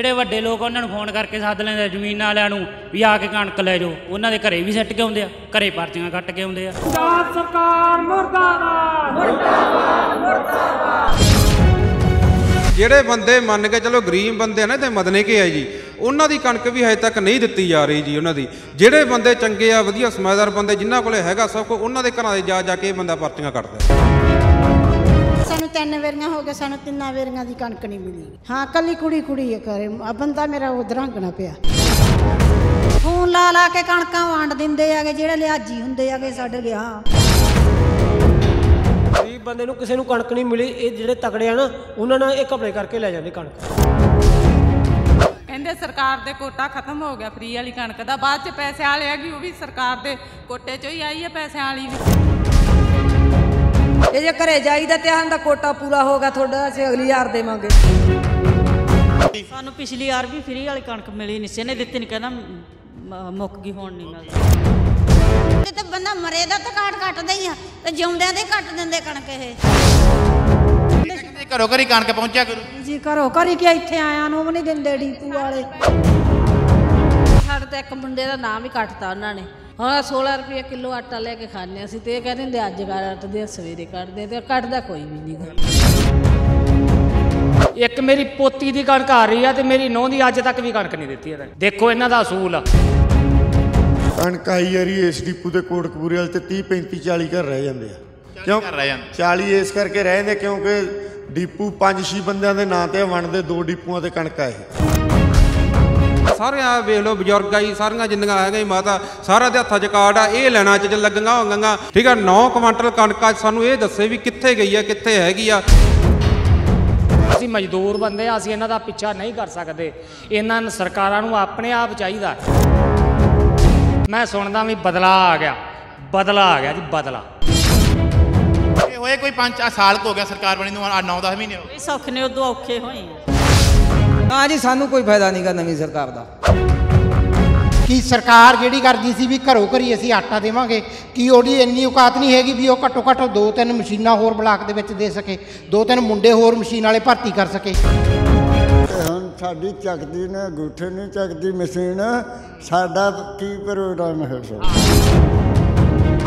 ਜਿਹੜੇ ਵੱਡੇ ਲੋਕ ਉਹਨਾਂ ਨੂੰ ਫੋਨ ਕਰਕੇ ਸੱਦ ਲੈਂਦੇ ਜ਼ਮੀਨਾਂ ਵਾਲਿਆਂ ਨੂੰ ਵੀ ਆ ਕੇ ਕਣਕ ਲੈ ਜਾਓ ਉਹਨਾਂ ਦੇ ਘਰੇ ਵੀ ਸੱਟ ਕੇ ਆਉਂਦੇ ਆ ਘਰੇ ਪਰਚੀਆਂ ਕੱਟ ਕੇ ਆਉਂਦੇ ਆ ਪੰਜਾਬ ਸਰਕਾਰ ਮੁਰਦਾਬਾਦ ਮੁਰਦਾਬਾਦ ਮੁਰਦਾਬਾਦ ਜਿਹੜੇ ਬੰਦੇ ਮੰਨ ਕੇ ਚਲੋ ਗਰੀਬ ਬੰਦੇ ਨੇ ਤੇ ਮਦਨੇ ਕੇ ਆ ਜੀ ਉਹਨਾਂ ਦੀ ਕਣਕ ਵੀ ਹਜੇ ਤੱਕ ਨਹੀਂ ਦਿੱਤੀ ਜਾ ਰਹੀ ਜੀ ਉਹਨਾਂ ਦੀ ਜਿਹੜੇ ਬੰਦੇ ਚੰਗੇ ਆ ਵਧੀਆ ਸਮਾਜਦਾਰ ਬੰਦੇ ਜਿਨ੍ਹਾਂ ਕੋਲੇ ਹੈਗਾ ਸਭ ਕੋ ਉਹਨਾਂ ਦੇ ਘਰਾਂ ਦੇ ਜਾ ਜਾ ਕੇ ਬੰਦਾ ਪਰਚੀਆਂ ਕੱਟਦਾ ਸਾਨੂੰ ਤਿੰਨ ਵੇਰੀਆਂ ਹੋ ਗਏ ਸਾਨੂੰ ਤਿੰਨਾਂ ਵੇਰੀਆਂ ਦੀ ਕਣਕ ਨਹੀਂ ਮਿਲੀ ਹਾਂ ਕੱਲੀ ਕੁੜੀ ਕੁੜੀ ਹੈ ਕਰੇ ਬੰਦਾ ਮੇਰਾ ਉਧਰਾਂ ਗਣਾ ਪਿਆ ਫੋਨ ਲਾ ਲਾ ਕੇ ਕਣਕਾਂ ਵੰਡ ਦਿੰਦੇ ਆਗੇ ਜਿਹੜੇ ਲਿਆਜੀ ਹੁੰਦੇ ਆਗੇ ਸਾਡੇ ਗਿਆ ਵੀ ਬੰਦੇ ਨੂੰ ਕਿਸੇ ਨੂੰ ਕਣਕ ਨਹੀਂ ਮਿਲੀ ਇਹ ਜਿਹੜੇ ਤਕੜੇ ਆ ਨਾ ਉਹਨਾਂ ਨਾਲ ਇੱਕ ਘਪਲੇ ਕਰਕੇ ਲੈ ਜਾਂਦੇ ਕਣਕ ਕਹਿੰਦੇ ਸਰਕਾਰ ਦੇ ਕੋਟਾ ਖਤਮ ਹੋ ਗਿਆ ਫਰੀ ਵਾਲੀ ਕਣਕ ਦਾ ਬਾਅਦ ਚ ਪੈਸੇ ਵਾਲੇ ਆ ਗਈ ਉਹ ਵੀ ਸਰਕਾਰ ਦੇ ਕੋਟੇ ਚੋਂ ਹੀ ਆਈ ਹੈ ਪੈਸੇ ਵਾਲੀ ਵੀ ਇਹ ਜੇ ਘਰੇ ਜਾਈਦਾ ਤੇ ਆਹਨ ਦਾ ਕੋਟਾ ਪੂਰਾ ਹੋਗਾ ਤੁਹਾਡਾ ਅਸੀਂ ਅਗਲੀ ਯਾਰ ਦੇਵਾਂਗੇ ਸਾਨੂੰ ਪਿਛਲੀ ਯਾਰ ਵੀ ਫ੍ਰੀ ਵਾਲੀ ਕਣਕ ਮਿਲੀ ਨਹੀਂ ਸੀ ਇਹਨੇ ਦਿੱਤੀ ਨਹੀਂ ਕਹਿੰਦਾ ਮੁੱਕ ਗਈ ਹੋਣ ਨਹੀਂ ਨਾਲ ਤੇ ਬੰਦਾ ਮਰੇ ਦਾ ਤਾਂ ਕਾਟ ਕੱਟਦਾ ਹੀ ਆ ਤੇ ਜਿਉਂਦਿਆਂ ਦੇ ਕੱਟ ਦਿੰਦੇ ਕਣਕ ਇਹ ਘਰੋ ਘਰੀ ਕਣਕ ਪਹੁੰਚਿਆ ਕਰੂ ਜੀ ਘਰੋ ਘਰੀ ਕਿ ਇੱਥੇ ਆਇਆ ਨੂੰ ਵੀ ਨਹੀਂ ਦਿੰਦੇ ਡੀਪੂ ਵਾਲੇ ਸਾਡੇ ਤਾਂ ਇੱਕ ਮੁੰਡੇ ਦਾ ਨਾਮ ਹੀ ਕੱਟਤਾ ਉਹਨਾਂ ਨੇ ਹਾਂ 16 ਰੁਪਏ ਕਿਲੋ ਆਟਾ ਲੈ ਕੇ ਖਾਣੇ ਸੀ ਤੇ ਇਹ ਕਹਿੰਦੇ ਨੇ ਅੱਜ ਕੱਢਦੇ ਦੇ ਸਵੇਰੇ ਕੱਢਦੇ ਤੇ ਕੱਢਦਾ ਕੋਈ ਵੀ ਨਹੀਂ ਗਾ। ਇੱਕ ਮੇਰੀ ਪੋਤੀ ਦੀ ਕਣਕ ਆ ਰਹੀ ਆ ਤੇ ਮੇਰੀ ਨੋਹ ਦੀ ਅੱਜ ਤੱਕ ਵੀ ਕਣਕ ਨਹੀਂ ਦਿੱਤੀ ਇਹਨਾਂ ਦੇਖੋ ਇਹਨਾਂ ਦਾ ਅਸੂਲ ਆ ਕਣਕ ਆਈ ਯਾਰੀ ਇਸ ਡਿਪੂ ਦੇ ਕੋਟਕਪੂਰੇ ਵਾਲ ਤੇ 30 35 40 ਘਰ ਰਹਿ ਜਾਂਦੇ ਆ ਕਿਉਂ ਕਰ ਰਹਿ ਜਾਂਦੇ। 40 ਇਸ ਕਰਕੇ ਰਹਿੰਦੇ ਕਿਉਂਕਿ ਡਿਪੂ 5-6 ਬੰਦਿਆਂ ਦੇ ਨਾਂ ਤੇ ਵੰਡਦੇ ਦੋ ਡਿਪੂਆਂ ਤੇ ਕਣਕ ਆ ਇਹ ਸਾਰਿਆਂ ਵੇਖ ਲਓ ਬਜ਼ੁਰਗ ਆਈ ਸਾਰੀਆਂ ਜਿੰਨੀਆਂ ਆ ਗਈ ਮਾਤਾ ਸਾਰਾ ਦੇ ਹੱਥਾਂ 'ਚ ਕਾਰਡ ਆ ਇਹ ਲੈਣਾ ਚ ਲੱਗੀਆਂ ਗੰਗਾ ਠੀਕ ਆ 9 ਕੁਇੰਟਲ ਕਣਕ ਸਾਨੂੰ ਇਹ ਦੱਸੇ ਵੀ ਕਿੱਥੇ ਗਈ ਆ ਕਿੱਥੇ ਹੈਗੀ ਆ ਅਸੀਂ ਮਜ਼ਦੂਰ ਬੰਦੇ ਆ ਅਸੀਂ ਇਹਨਾਂ ਦਾ ਪਿੱਛਾ ਨਹੀਂ ਕਰ ਸਕਦੇ ਇਹਨਾਂ ਨੂੰ ਸਰਕਾਰਾਂ ਨੂੰ ਆਪਣੇ ਆਪ ਚਾਹੀਦਾ ਮੈਂ ਸੁਣਦਾ ਵੀ ਬਦਲਾ ਆ ਗਿਆ ਬਦਲਾ ਆ ਗਿਆ ਜੀ ਬਦਲਾ ਹੋਏ ਕੋਈ 5 ਸਾਲ ਹੋ ਗਿਆ ਸਰਕਾਰ ਬਣੀ ਨੂੰ 9-10 ਮਹੀਨੇ ਹੋ ਗਏ ਸੁੱਖ ਨੇ ਉਦੋਂ ਔਖੇ ਹੋਏ ਤਾਂ ਜੀ ਸਾਨੂੰ ਕੋਈ ਫਾਇਦਾ ਨਹੀਂਗਾ ਨਵੀਂ ਸਰਕਾਰ ਦਾ ਕੀ ਸਰਕਾਰ ਜਿਹੜੀ ਕਰਦੀ ਸੀ ਵੀ ਘਰੋ ਘਰੀ ਅਸੀਂ ਆਟਾ ਦੇਵਾਂਗੇ ਕੀ ਉਹਦੀ ਇੰਨੀ ਔਕਾਤ ਨਹੀਂ ਹੈਗੀ ਵੀ ਉਹ ਘੱਟੋ ਘੱਟ ਦੋ ਤਿੰਨ ਮਸ਼ੀਨਾਂ ਹੋਰ ਬਲਾਕ ਦੇ ਵਿੱਚ ਦੇ ਸਕੇ ਦੋ ਤਿੰਨ ਮੁੰਡੇ ਹੋਰ ਮਸ਼ੀਨ ਵਾਲੇ ਭਰਤੀ ਕਰ ਸਕੇ ਹੁਣ ਸਾਡੀ ਚੱਕਦੀ ਨੇ ਗੁੱਠੇ ਨਹੀਂ ਚੱਕਦੀ ਮਸ਼ੀਨ ਸਾਡਾ ਕੀ ਪ੍ਰੋਗਰਾਮ ਹੈ ਸਰ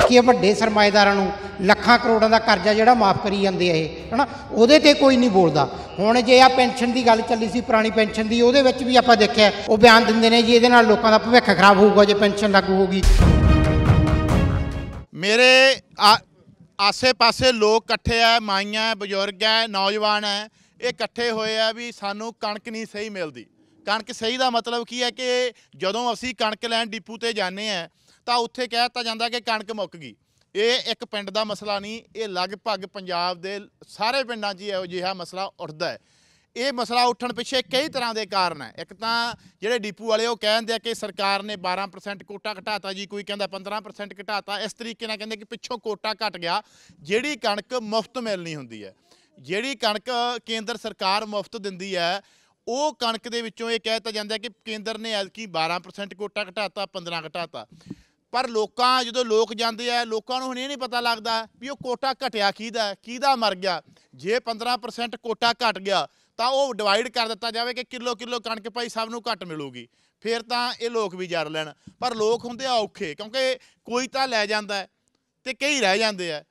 ਕੀ ਵੱਡੇ ਸਰਮਾਇਦਾਰਾਂ ਨੂੰ ਲੱਖਾਂ ਕਰੋੜਾਂ ਦਾ ਕਰਜ਼ਾ ਜਿਹੜਾ ਮਾਫ ਕਰੀ ਜਾਂਦੇ ਆ ਇਹ ਹਨਾ ਉਹਦੇ ਤੇ ਕੋਈ ਨਹੀਂ ਬੋਲਦਾ ਹੁਣ ਜੇ ਆ ਪੈਨਸ਼ਨ ਦੀ ਗੱਲ ਚੱਲੀ ਸੀ ਪੁਰਾਣੀ ਪੈਨਸ਼ਨ ਦੀ ਉਹਦੇ ਵਿੱਚ ਵੀ ਆਪਾਂ ਦੇਖਿਆ ਉਹ ਬਿਆਨ ਦਿੰਦੇ ਨੇ ਜੀ ਇਹਦੇ ਨਾਲ ਲੋਕਾਂ ਦਾ ਭਵਿੱਖ ਖਰਾਬ ਹੋਊਗਾ ਜੇ ਪੈਨਸ਼ਨ ਲਾਗੂ ਹੋਗੀ ਮੇਰੇ ਆਸੇ-ਪਾਸੇ ਲੋਕ ਇਕੱਠੇ ਆ ਮਾਈਆਂ ਬਜ਼ੁਰਗ ਆ ਨੌਜਵਾਨ ਆ ਇਹ ਇਕੱਠੇ ਹੋਏ ਆ ਵੀ ਸਾਨੂੰ ਕਣਕ ਨਹੀਂ ਸਹੀ ਮਿਲਦੀ ਕਣਕ ਸਹੀ ਦਾ ਮਤਲਬ ਕੀ ਹੈ ਕਿ ਜਦੋਂ ਅਸੀਂ ਕਣਕ ਲੈਣ ਡਿਪੂ ਤੇ ਜਾਂਦੇ ਆ ਤਾਂ ਉੱਥੇ ਕਹਿ ਦਿੱਤਾ ਜਾਂਦਾ ਕਿ ਕਣਕ ਮੁੱਕ ਗਈ ਇਹ ਇੱਕ ਪਿੰਡ ਦਾ ਮਸਲਾ ਨਹੀਂ ਇਹ ਲਗਭਗ ਪੰਜਾਬ ਦੇ ਸਾਰੇ ਪਿੰਡਾਂ 'ਚ ਇਹੋ ਜਿਹਾ ਮਸਲਾ ਉੱਠਦਾ ਹੈ ਇਹ ਮਸਲਾ ਉੱਠਣ ਪਿੱਛੇ ਕਈ ਤਰ੍ਹਾਂ ਦੇ ਕਾਰਨ ਹੈ ਇੱਕ ਤਾਂ ਜਿਹੜੇ ਡੀਪੂ ਵਾਲੇ ਉਹ ਕਹਿੰਦੇ ਆ ਕਿ ਸਰਕਾਰ ਨੇ 12% ਕੋਟਾ ਘਟਾਤਾ ਜੀ ਕੋਈ ਕਹਿੰਦਾ 15% ਘਟਾਤਾ ਇਸ ਤਰੀਕੇ ਨਾਲ ਕਹਿੰਦੇ ਕਿ ਪਿੱਛੋਂ ਕੋਟਾ ਘਟ ਗਿਆ ਜਿਹੜੀ ਕਣਕ ਮੁਫਤ ਮਿਲਣੀ ਹੁੰਦੀ ਹੈ ਜਿਹੜੀ ਕਣਕ ਕੇਂਦਰ ਸਰਕਾਰ ਮੁਫਤ ਦਿੰਦੀ ਹੈ ਉਹ ਕਣਕ ਦੇ ਵਿੱਚੋਂ ਇਹ ਕਹਿ ਦਿੱਤਾ ਜਾਂਦਾ ਕਿ ਕੇਂਦਰ ਨੇ ਐਲਕੀ 12% ਕੋਟਾ ਘਟਾਤਾ 15 ਘਟਾਤਾ ਪਰ ਲੋਕਾਂ ਜਦੋਂ ਲੋਕ ਜਾਂਦੇ ਆ ਲੋਕਾਂ ਨੂੰ ਹੁਣ ਇਹ ਨਹੀਂ ਪਤਾ ਲੱਗਦਾ ਵੀ ਉਹ ਕੋਟਾ ਘਟਿਆ ਕਿਹਦਾ ਕਿਹਦਾ ਮਰ ਗਿਆ ਜੇ 15% ਕੋਟਾ ਘਟ ਗਿਆ ਤਾਂ ਉਹ ਡਿਵਾਈਡ ਕਰ ਦਿੱਤਾ ਜਾਵੇ ਕਿ ਕਿਲੋ ਕਿਲੋ ਕਣਕ ਭਾਈ ਸਭ ਨੂੰ ਘਟ ਮਿਲੂਗੀ ਫਿਰ ਤਾਂ ਇਹ ਲੋਕ ਵੀ ਜਰ ਲੈਣ ਪਰ ਲੋਕ ਹੁੰਦੇ ਆ ਔਖੇ ਕਿਉਂਕਿ ਕੋਈ ਤਾਂ ਲੈ ਜਾਂਦਾ ਤੇ ਕਈ ਰਹਿ ਜਾਂਦੇ ਆ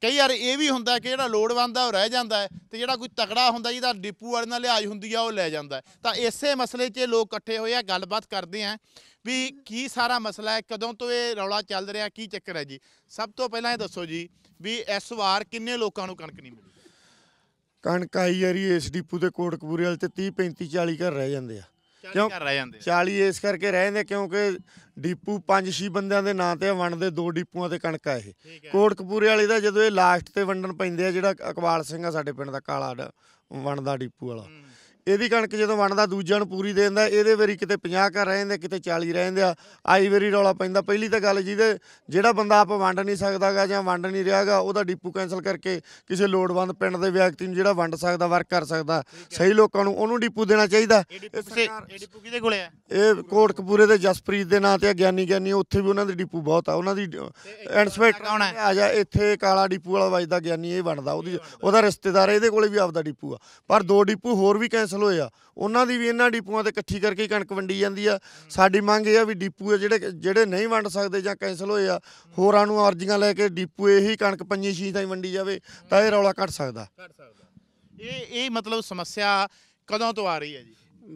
ਕਈ ਯਾਰ ਇਹ ਵੀ ਹੁੰਦਾ ਕਿ ਜਿਹੜਾ ਲੋੜਵੰਦ ਆ ਉਹ ਰਹਿ ਜਾਂਦਾ ਤੇ ਜਿਹੜਾ ਕੋਈ ਤਕੜਾ ਹੁੰਦਾ ਜਿਹਦਾ ਡਿਪੂ ਵਾਲੇ ਨਾਲ ਲਿਆਜ ਹੁੰਦੀ ਆ ਉਹ ਲੈ ਜਾਂਦਾ ਤਾਂ ਇਸੇ ਮਸਲੇ 'ਚ ਲੋਕ ਇਕੱਠੇ ਹੋਏ ਆ ਗੱਲਬਾਤ ਕਰਦੇ ਆ ਵੀ ਕੀ ਸਾਰਾ ਮਸਲਾ ਹੈ ਕਦੋਂ ਤੋਂ ਇਹ ਰੌਲਾ ਚੱਲ ਰਿਹਾ ਕੀ ਚੱਕਰ ਹੈ ਜੀ ਸਭ ਤੋਂ ਪਹਿਲਾਂ ਇਹ ਦੱਸੋ ਜੀ ਵੀ ਇਸ ਵਾਰ ਕਿੰਨੇ ਲੋਕਾਂ ਨੂੰ ਕਣਕ ਨਹੀਂ ਮਿਲੀ ਕਣਕ ਆਈ ਯਾਰੀ ਇਸ ਡੀਪੂ ਦੇ ਕੋਟਕਪੂਰੇ ਵਾਲ ਤੇ 30 35 40 ਘਰ ਰਹਿ ਜਾਂਦੇ ਆ ਕਿਉਂ ਘਰ ਰਹਿ ਜਾਂਦੇ 40 ਇਸ ਕਰਕੇ ਰਹਿ ਜਾਂਦੇ ਕਿਉਂਕਿ ਡੀਪੂ 5-6 ਬੰਦਿਆਂ ਦੇ ਨਾਂ ਤੇ ਵੰਡਦੇ ਦੋ ਡੀਪੂਆਂ ਤੇ ਕਣਕ ਆ ਇਹ ਕੋਟਕਪੂਰੇ ਵਾਲੇ ਦਾ ਜਦੋਂ ਇਹ ਲਾਸਟ ਤੇ ਵੰਡਣ ਪੈਂਦੇ ਆ ਜਿਹੜਾ ਅਕਵਾਲ ਸਿੰਘ ਆ ਸਾਡੇ ਪਿੰਡ ਦਾ ਕਾਲਾ ਵੰਡਦਾ ਡੀਪੂ ਵਾਲਾ ਇਹਦੀ ਕਣਕ ਜਦੋਂ ਵੰਡਦਾ ਦੂਜਿਆਂ ਨੂੰ ਪੂਰੀ ਦੇ ਦਿੰਦਾ ਇਹਦੇ ਵਾਰੀ ਕਿਤੇ 50 ਘਰ ਰਹੇ ਨੇ ਕਿਤੇ 40 ਰਹਿੰਦੇ ਆ ਆਈ ਵਾਰੀ ਰੌਲਾ ਪੈਂਦਾ ਪਹਿਲੀ ਤਾਂ ਗੱਲ ਜਿਹਦੇ ਜਿਹੜਾ ਬੰਦਾ ਆਪ ਵੰਡ ਨਹੀਂ ਸਕਦਾਗਾ ਜਾਂ ਵੰਡ ਨਹੀਂ ਰਿਹਾਗਾ ਉਹਦਾ ਡੀਪੂ ਕੈਨਸਲ ਕਰਕੇ ਕਿਸੇ ਲੋੜਵੰਦ ਪਿੰਡ ਦੇ ਵਿਅਕਤੀ ਨੂੰ ਜਿਹੜਾ ਵੰਡ ਸਕਦਾ ਵਰਕ ਕਰ ਸਕਦਾ ਸਹੀ ਲੋਕਾਂ ਨੂੰ ਉਹਨੂੰ ਡੀਪੂ ਦੇਣਾ ਚਾਹੀਦਾ ਇਹ ਡੀਪੂ ਕਿਹਦੇ ਕੋਲੇ ਆ ਇਹ ਕੋਟਕਪੂਰੇ ਦੇ ਜਸਪ੍ਰੀਤ ਦੇ ਨਾਂ ਤੇ ਗਿਆਨੀ ਗਿਆਨੀ ਉੱਥੇ ਵੀ ਉਹਨਾਂ ਦੇ ਡੀਪੂ ਬਹੁਤ ਆ ਉਹਨਾਂ ਦੀ ਇਨਸਪੈਕਟਰ ਆ ਜਾ ਇੱਥੇ ਕਾਲਾ ਡੀਪੂ ਵਾਲਾ ਵਜਦਾ ਗਿਆਨੀ ਇਹ ਵੰਡਦਾ ਉਹਦੀ ਉਹਦਾ ਰਿਸ਼ਤੇਦਾਰ ਇਹਦੇ ਕੋਲੇ ਵੀ ਆਪਦਾ ਡਿਪੂ ਆ ਪਰ ਦੋ ਡਿਪੂ ਹੋਰ ਵੀ ਕੈਂਸਲ ਫਸਲ ਹੋਏ ਆ ਉਹਨਾਂ ਦੀ ਵੀ ਇਹਨਾਂ ਡਿਪੂਆਂ ਤੇ ਇਕੱਠੀ ਕਰਕੇ ਕਣਕ ਵੰਡੀ ਜਾਂਦੀ ਆ ਸਾਡੀ ਮੰਗ ਇਹ ਆ ਵੀ ਡਿਪੂ ਜਿਹੜੇ ਜਿਹੜੇ ਨਹੀਂ ਵੰਡ ਸਕਦੇ ਜਾਂ ਕੈਨਸਲ ਹੋਏ ਆ ਹੋਰਾਂ ਨੂੰ ਅਰਜ਼ੀਆਂ ਲੈ ਕੇ ਡਿਪੂ ਇਹੀ ਕਣਕ ਪੰਜੀ ਛੀ ਹੀ ਵੰਡੀ ਜਾਵੇ ਤਾਂ ਇਹ ਰੌਲਾ ਘਟ ਸਕਦਾ ਘਟ ਸਕਦਾ ਇਹ ਇਹ ਮਤਲਬ ਸਮੱਸਿਆ ਕਦੋਂ ਤੋਂ ਆ ਰਹੀ ਹੈ ਜੀ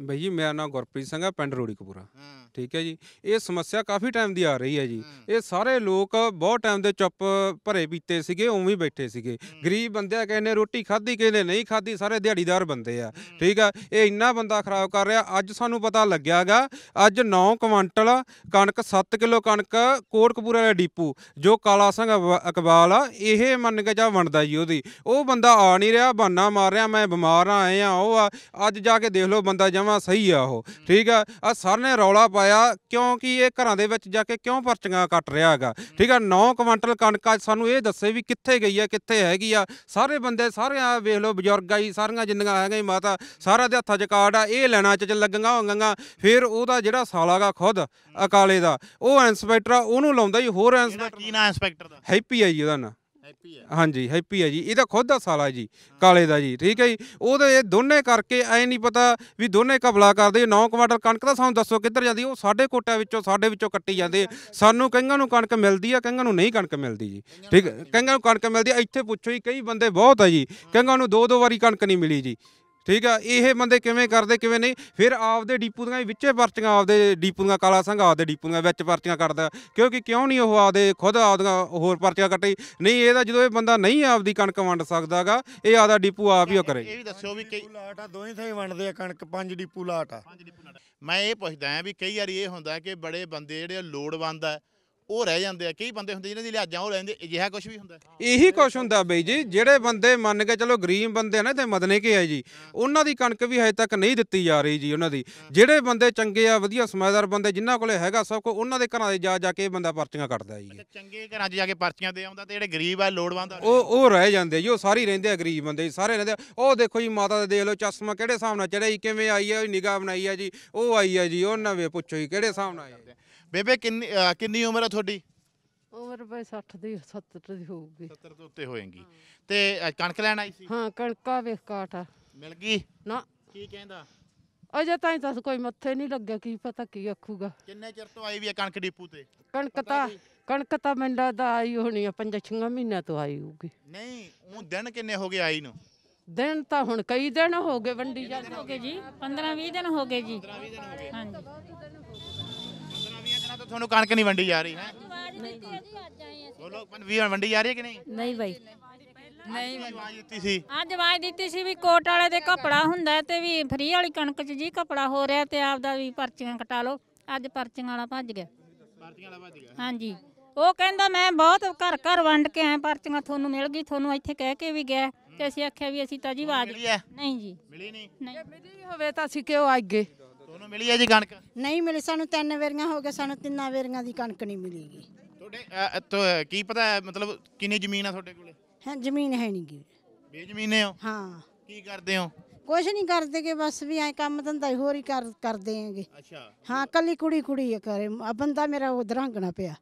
ਭਈ ਜੀ ਮੇਰਾ ਨਾਮ ਗੁਰਪ੍ਰੀਤ ਸਿੰਘ ਹੈ ਪਿੰਡ ਰੋੜੀ ਕਪੂਰਾ ਠੀਕ ਹੈ ਜੀ ਇਹ ਸਮੱਸਿਆ ਕਾਫੀ ਟਾਈਮ ਦੀ ਆ ਰਹੀ ਹੈ ਜੀ ਇਹ ਸਾਰੇ ਲੋਕ ਬਹੁਤ ਟਾਈਮ ਦੇ ਚੁੱਪ ਭਰੇ ਪੀਤੇ ਸੀਗੇ ਉਵੇਂ ਬੈਠੇ ਸੀਗੇ ਗਰੀਬ ਬੰਦੇ ਆ ਕਹਿੰਦੇ ਰੋਟੀ ਖਾਧੀ ਕਹਿੰਦੇ ਨਹੀਂ ਖਾਧੀ ਸਾਰੇ ਦਿਹਾੜੀਦਾਰ ਬੰਦੇ ਆ ਠੀਕ ਆ ਇਹ ਇੰਨਾ ਬੰਦਾ ਖਰਾਬ ਕਰ ਰਿਹਾ ਅੱਜ ਸਾਨੂੰ ਪਤਾ ਲੱਗਿਆਗਾ ਅੱਜ 9 ਕੁਇੰਟਲ ਕਣਕ 7 ਕਿਲੋ ਕਣਕ ਕੋਟਕਪੂਰਾ ਦਾ ਡੀਪੂ ਜੋ ਕਾਲਾ ਸਿੰਘ ਅਕਬਾਲ ਆ ਇਹ ਮੰਨ ਕੇ ਜਾ ਵੰਡਦਾ ਜੀ ਉਹਦੀ ਉਹ ਬੰਦਾ ਆ ਨਹੀਂ ਰਿਹਾ ਬਾਨਾ ਮਾਰ ਰਿਹਾ ਮੈਂ ਬਿਮਾਰ ਆਏ ਆ ਉਹ ਆ ਅੱਜ ਜਾ ਕੇ ਦੇਖ ਲਓ ਬੰਦਾ ਜਮਾ ਸਹੀ ਆ ਉਹ ਠੀਕ ਆ ਆ ਸਰ ਨੇ ਰੌਲਾ ਪਾਇਆ ਕਿਉਂਕਿ ਇਹ ਘਰਾਂ ਦੇ ਵਿੱਚ ਜਾ ਕੇ ਕਿਉਂ ਪਰਚੀਆਂ ਕੱਟ ਰਿਹਾ ਹੈਗਾ ਠੀਕ ਆ 9 ਕੁਇੰਟਲ ਕਣਕ ਅੱਜ ਸਾਨੂੰ ਇਹ ਦੱਸੇ ਵੀ ਕਿੱਥੇ ਗਈ ਆ ਕਿੱਥੇ ਹੈਗੀ ਆ ਸਾਰੇ ਬੰਦੇ ਸਾਰੇ ਆ ਵੇਖ ਲਓ ਬਜ਼ੁਰਗ ਆਈ ਸਾਰੀਆਂ ਜਿੰਨੀਆਂ ਹੈਗੀਆਂ ਮਾਤਾ ਸਾਰਾ ਦੇ ਹੱਥਾਂ 'ਚ ਕਾਰਡ ਆ ਇਹ ਲੈਣਾ ਚ ਲੱਗੀਆਂ ਹੋਗੀਆਂ ਫਿਰ ਉਹਦਾ ਜਿਹੜਾ ਸਾਲਾਗਾ ਖੁਦ ਅਕਾਲੇ ਦਾ ਉਹ ਇਨਸਪੈਕਟਰ ਆ ਉਹਨੂੰ ਲਾਉਂਦਾ ਹੀ ਹੋਰ ਇਨਸਪੈਕਟਰ ਕੀ ਨਾ ਇੰਸਪੈਕਟਰ ਦਾ ਹੈਪੀ ਆ ਜੀ ਉਹਦਾ ਨਾਂ ਹੈਪੀ ਹੈ ਹਾਂਜੀ ਹੈਪੀ ਹੈ ਜੀ ਇਹਦਾ ਖੁਦ ਦਾ ਸਾਲਾ ਜੀ ਕਾਲੇ ਦਾ ਜੀ ਠੀਕ ਹੈ ਜੀ ਉਹਦੇ ਇਹ ਦੋਨੇ ਕਰਕੇ ਐ ਨਹੀਂ ਪਤਾ ਵੀ ਦੋਨੇ ਕਬਲਾ ਕਰਦੇ 9 ਕੁਆਟਰ ਕਣਕ ਤਾਂ ਸਾਨੂੰ ਦੱਸੋ ਕਿੱਧਰ ਜਾਂਦੀ ਉਹ ਸਾਡੇ ਕੋਟਿਆਂ ਵਿੱਚੋਂ ਸਾਡੇ ਵਿੱਚੋਂ ਕੱਟੀ ਜਾਂਦੇ ਸਾਨੂੰ ਕਈਆਂ ਨੂੰ ਕਣਕ ਮਿਲਦੀ ਆ ਕਈਆਂ ਨੂੰ ਨਹੀਂ ਕਣਕ ਮਿਲਦੀ ਜੀ ਠੀਕ ਕਈਆਂ ਨੂੰ ਕਣਕ ਮਿਲਦੀ ਇੱਥੇ ਪੁੱਛੋ ਜੀ ਕਈ ਬੰਦੇ ਬਹੁਤ ਆ ਜੀ ਕਈਆਂ ਨੂੰ ਦੋ ਦੋ ਵਾਰੀ ਕਣਕ ਨਹੀਂ ਮਿਲੀ ਜੀ ਠੀਕ ਆ ਇਹ ਬੰਦੇ ਕਿਵੇਂ ਕਰਦੇ ਕਿਵੇਂ ਨਹੀਂ ਫਿਰ ਆਪਦੇ ਡੀਪੂ ਦੀਆਂ ਵਿੱਚੇ ਪਰਚੀਆਂ ਆਪਦੇ ਡੀਪੂ ਦੀਆਂ ਕਾਲਾ ਸੰਘ ਆਪਦੇ ਡੀਪੂ ਦੀਆਂ ਵਿੱਚ ਪਰਚੀਆਂ ਕੱਟਦਾ ਕਿਉਂਕਿ ਕਿਉਂ ਨਹੀਂ ਉਹ ਆਪਦੇ ਖੁਦ ਆਪਦੀਆਂ ਹੋਰ ਪਰਚੀਆਂ ਕੱਟੇ ਨਹੀਂ ਇਹਦਾ ਜਦੋਂ ਇਹ ਬੰਦਾ ਨਹੀਂ ਆਪਦੀ ਕਣਕ ਵੰਡ ਸਕਦਾਗਾ ਇਹ ਆਪਦਾ ਡੀਪੂ ਆਪ ਹੀ ਉਹ ਕਰੇ ਇਹ ਵੀ ਦੱਸਿਓ ਵੀ ਕਈ ਲਾਟ ਆ ਦੋਵੇਂ ਥਾਂ ਵੰਡਦੇ ਆ ਕਣਕ ਪੰਜ ਡੀਪੂ ਲਾਟ ਆ ਮੈਂ ਇਹ ਪੁੱਛਦਾ ਆ ਵੀ ਕਈ ਵਾਰੀ ਇਹ ਹੁੰਦਾ ਕਿ ਬੜੇ ਬੰਦੇ ਜਿਹੜੇ ਲੋੜਵੰਦ ਆ ਉਹ ਰਹਿ ਜਾਂਦੇ ਆ ਕਈ ਬੰਦੇ ਹੁੰਦੇ ਜਿਹਨਾਂ ਦੀ ਲਿਹਾਜ਼ਾਂ ਉਹ ਰਹਿੰਦੇ ਅਜਿਹਾ ਕੁਝ ਵੀ ਹੁੰਦਾ ਇਹੀ ਕੁਝ ਹੁੰਦਾ ਬਈ ਜੀ ਜਿਹੜੇ ਬੰਦੇ ਮੰਨ ਕੇ ਚਲੋ ਗਰੀਬ ਬੰਦੇ ਨਾ ਇੱਥੇ ਮਦਨੇ ਕੇ ਆ ਜੀ ਉਹਨਾਂ ਦੀ ਕਣਕ ਵੀ ਹਜੇ ਤੱਕ ਨਹੀਂ ਦਿੱਤੀ ਜਾ ਰਹੀ ਜੀ ਉਹਨਾਂ ਦੀ ਜਿਹੜੇ ਬੰਦੇ ਚੰਗੇ ਆ ਵਧੀਆ ਸਮਾਜਦਾਰ ਬੰਦੇ ਜਿਨ੍ਹਾਂ ਕੋਲੇ ਹੈਗਾ ਸਭ ਕੋ ਉਹਨਾਂ ਦੇ ਘਰਾਂ ਦੇ ਜਾ ਜਾ ਕੇ ਬੰਦਾ ਪਰਚੀਆਂ ਕੱਟਦਾ ਜੀ ਚੰਗੇ ਘਰਾਂ 'ਚ ਜਾ ਕੇ ਪਰਚੀਆਂ ਦੇ ਆਉਂਦਾ ਤੇ ਜਿਹੜੇ ਗਰੀਬ ਆ ਲੋੜਵੰਦ ਉਹ ਉਹ ਰਹਿ ਜਾਂਦੇ ਜੀ ਉਹ ਸਾਰੇ ਰਹਿੰਦੇ ਆ ਗਰੀਬ ਬੰਦੇ ਸਾਰੇ ਰਹਿੰਦੇ ਆ। ਉਹ ਦੇਖੋ ਜੀ ਮਾਤਾ ਦੇ ਦੇਖ ਲਓ ਚਸ਼ਮਾ ਕਿਹੜੇ ਹਿਸਾਬ ਨਾਲ ਚੜਿਆ ਜੀ ਕਿਵੇਂ ਆਈ ਆ ਨਿਗਾਹ ਬਣਾਈ ਆ ਜੀ ਉਹ ਆਈ ਆ ਜੀ ਉਹਨਾਂ ਵੇ ਪੁੱਛੋ ਜੀ ਕਿਹੜੇ ਹਿਸਾਬ ਨਾਲ ਆਈ ਬੇਬੇ ਕਿੰਨੀ ਕਿੰਨੀ ਉਮਰ ਆ ਤੁਹਾਡੀ ਉਮਰ ਬਈ 60 ਦੀ 70 ਦੀ ਹੋਊਗੀ 70 ਤੋਂ ਉੱਤੇ ਹੋਏਗੀ ਤੇ ਕਣਕ ਲੈਣ ਆਈ ਸੀ ਹਾਂ ਕਣਕਾ ਵੇਖ ਕਾਟਾ ਮਿਲ ਗਈ ਨਾ ਕੀ ਕਹਿੰਦਾ ਅਜੇ ਤਾਈਂ ਤਾਂ ਕੋਈ ਮੱਥੇ ਨਹੀਂ ਲੱਗਿਆ ਕੀ ਪਤਾ ਕੀ ਆਖੂਗਾ ਕਿੰਨੇ ਚਿਰ ਤੋਂ ਆਈ ਵੀ ਆ ਕਣਕ ਡੀਪੂ ਤੇ ਕਣਕ ਤਾਂ ਕਣਕ ਤਾਂ ਮੰਡਾ ਦਾ ਆਈ ਹੋਣੀ ਆ ਪੰਜ ਛੇ ਮਹੀਨਾ ਤੋਂ ਆਈ ਹੋਊਗੀ ਨਹੀਂ ਉਹ ਦਿਨ ਕਿੰਨੇ ਹੋ ਗਏ ਆਈ ਨੂੰ ਦਿਨ ਤਾਂ ਹੁਣ ਕਈ ਦਿਨ ਹੋ ਗਏ ਵੰਡੀ ਜਾਂਦੇ ਹੋ ਗਏ ਜੀ 15 20 ਦਿਨ ਹੋ ਗਏ ਜੀ ਹਾਂਜੀ ਤੁਹਾਨੂੰ ਕਣਕ ਨਹੀਂ ਵੰਡੀ ਜਾ ਰਹੀ ਹੈ ਬੋਲੋ ਵੀਰ ਵੰਡੀ ਜਾ ਰਹੀ ਹੈ ਕਿ ਨਹੀਂ ਨਹੀਂ ਬਾਈ ਨਹੀਂ ਆਵਾਜ਼ ਦਿੱਤੀ ਸੀ ਅੱਜ ਵਾਜ ਦਿੱਤੀ ਸੀ ਵੀ ਕੋਟ ਵਾਲੇ ਦੇ ਕਪੜਾ ਹੁੰਦਾ ਤੇ ਵੀ ਫਰੀ ਵਾਲੀ ਕਣਕ 'ਚ ਜੀ ਕਪੜਾ ਹੋ ਰਿਹਾ ਤੇ ਆਪਦਾ ਵੀ ਪਰਚੀਆਂ ਕਟਾ ਲਓ ਅੱਜ ਪਰਚੀਆਂ ਵਾਲਾ ਭੱਜ ਗਿਆ ਪਰਚੀਆਂ ਵਾਲਾ ਭੱਜ ਗਿਆ ਹਾਂਜੀ ਉਹ ਕਹਿੰਦਾ ਮੈਂ ਬਹੁਤ ਘਰ ਘਰ ਵੰਡ ਕੇ ਆਇਆ ਪਰਚੀਆਂ ਤੁਹਾਨੂੰ ਮਿਲ ਗਈ ਤੁਹਾਨੂੰ ਇੱਥੇ ਕਹਿ ਕੇ ਵੀ ਗਿਆ ਤੇ ਅਸੀਂ ਆਖਿਆ ਵੀ ਅਸੀਂ ਤਾਂ ਜੀ ਆਵਾਜ਼ ਨਹੀਂ ਜੀ ਮਿਲੀ ਨਹੀਂ ਜੇ ਮਿਲੀ ਹੋਵੇ ਤਾਂ ਅਸੀਂ ਕਿਉਂ ਆਗੇ ਤੁਹਾਨੂੰ ਮਿਲੀ ਹੈ ਜੀ ਕਣਕ ਨਹੀਂ ਮਿਲੀ ਸਾਨੂੰ ਤਿੰਨ ਵੇਰੀਆਂ ਹੋ ਗਿਆ ਸਾਨੂੰ ਤਿੰਨਾਂ ਵੇਰੀਆਂ ਦੀ ਕਣਕ ਨਹੀਂ ਮਿਲੇਗੀ ਤੁਹਾਡੇ ਕੀ ਪਤਾ ਹੈ ਮਤਲਬ ਕਿੰਨੀ ਜ਼ਮੀਨ ਆ ਤੁਹਾਡੇ ਕੋਲੇ ਹਾਂ ਜ਼ਮੀਨ ਹੈ ਨਹੀਂ ਗੀ ਬੇਜ਼ਮੀਨੇ ਹੋ ਹਾਂ ਕੀ ਕਰਦੇ ਹੋ ਕੁਝ ਨਹੀਂ ਕਰਦੇਗੇ ਬਸ ਵੀ ਐ ਕੰਮ ਧੰਦਾ ਹੀ ਹੋਰ ਹੀ ਕਰ ਕਰਦੇ ਆਂਗੇ ਅੱਛਾ ਹਾਂ ਕੱਲੀ ਕੁੜੀ ਕੁੜੀ ਹੈ ਕਰੇ ਆ ਬੰਦਾ ਮੇਰਾ ਉਧਰ ਹੰਗਣਾ ਪਿਆ